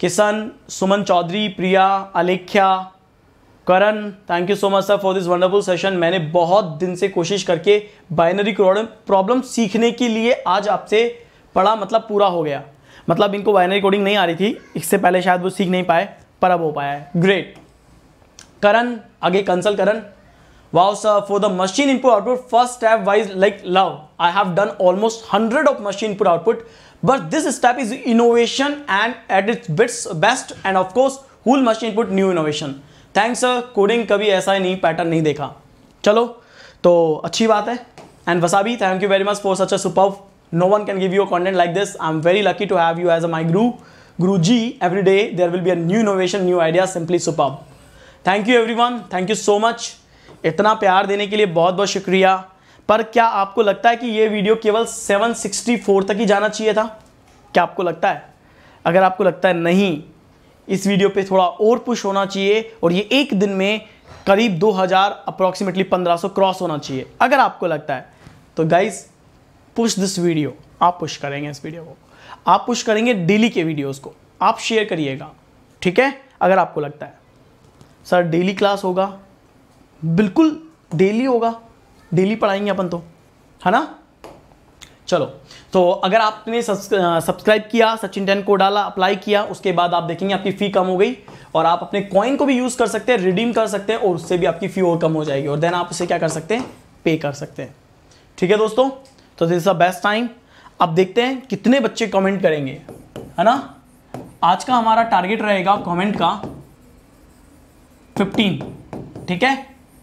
Kishan Suman Chaudhary Priya Alekhya Karan thank you so much sir for this wonderful session मैंने बहुत दिन से कोशिश करके बाइनरी प्रॉब्लम सीखने के लिए आज आपसे पढ़ा मतलब पूरा हो गया मतलब इनको बाइनरी कोडिंग नहीं आ रही थी इससे पहले शायद वो सीख नहीं पाए पर अब हो पाया है ग्रेट करण आगे consult Karan wow sir for the machine input output first step wise like love I have done almost hundred of machine input output but this step is innovation and at its bits best and of course whole machine input new innovation thanks sir coding कभी ऐसा ही नहीं pattern नहीं देखा चलो तो अच्छी बात है and wasabi thank you very much for such a super no one can give you content like this I am very lucky to have you as a my ग्रू guru ji every day there will be a new innovation new idea simply super thank you everyone thank you so much इतना प्यार देने के लिए बहुत बहुत शुक्रिया पर क्या आपको लगता है कि ये वीडियो केवल 764 तक ही जाना चाहिए था क्या आपको लगता है अगर आपको लगता है नहीं इस वीडियो पे थोड़ा और पुश होना चाहिए और ये एक दिन में करीब 2000 अप्रॉक्सीमेटली पंद्रह क्रॉस होना चाहिए अगर आपको लगता है तो गाइज पुश दिस वीडियो आप पुश करेंगे इस वीडियो को आप पुश करेंगे डेली के वीडियोस को आप शेयर करिएगा ठीक है अगर आपको लगता है सर डेली क्लास होगा बिल्कुल डेली होगा डेली पढ़ाएंगे अपन तो है ना चलो तो अगर आपने सब्सक्राइब किया सचिन टेन को डाला अप्लाई किया उसके बाद आप देखेंगे आपकी फ़ी कम हो गई और आप अपने कॉइन को भी यूज़ कर सकते हैं रिडीम कर सकते हैं और उससे भी आपकी फ़ी और कम हो जाएगी और देन आप उसे क्या कर सकते हैं पे कर सकते हैं ठीक है दोस्तों तो दिस अ बेस्ट टाइम अब देखते हैं कितने बच्चे कमेंट करेंगे है ना आज का हमारा टारगेट रहेगा कमेंट का फिफ्टीन ठीक है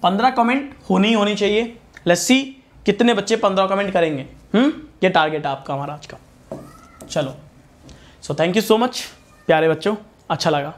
पंद्रह कमेंट होनी होनी चाहिए लस्सी कितने बच्चे पंद्रह कमेंट करेंगे हम्म ये टारगेट आपका हमारा आज का चलो so thank you so much प्यारे बच्चों अच्छा लगा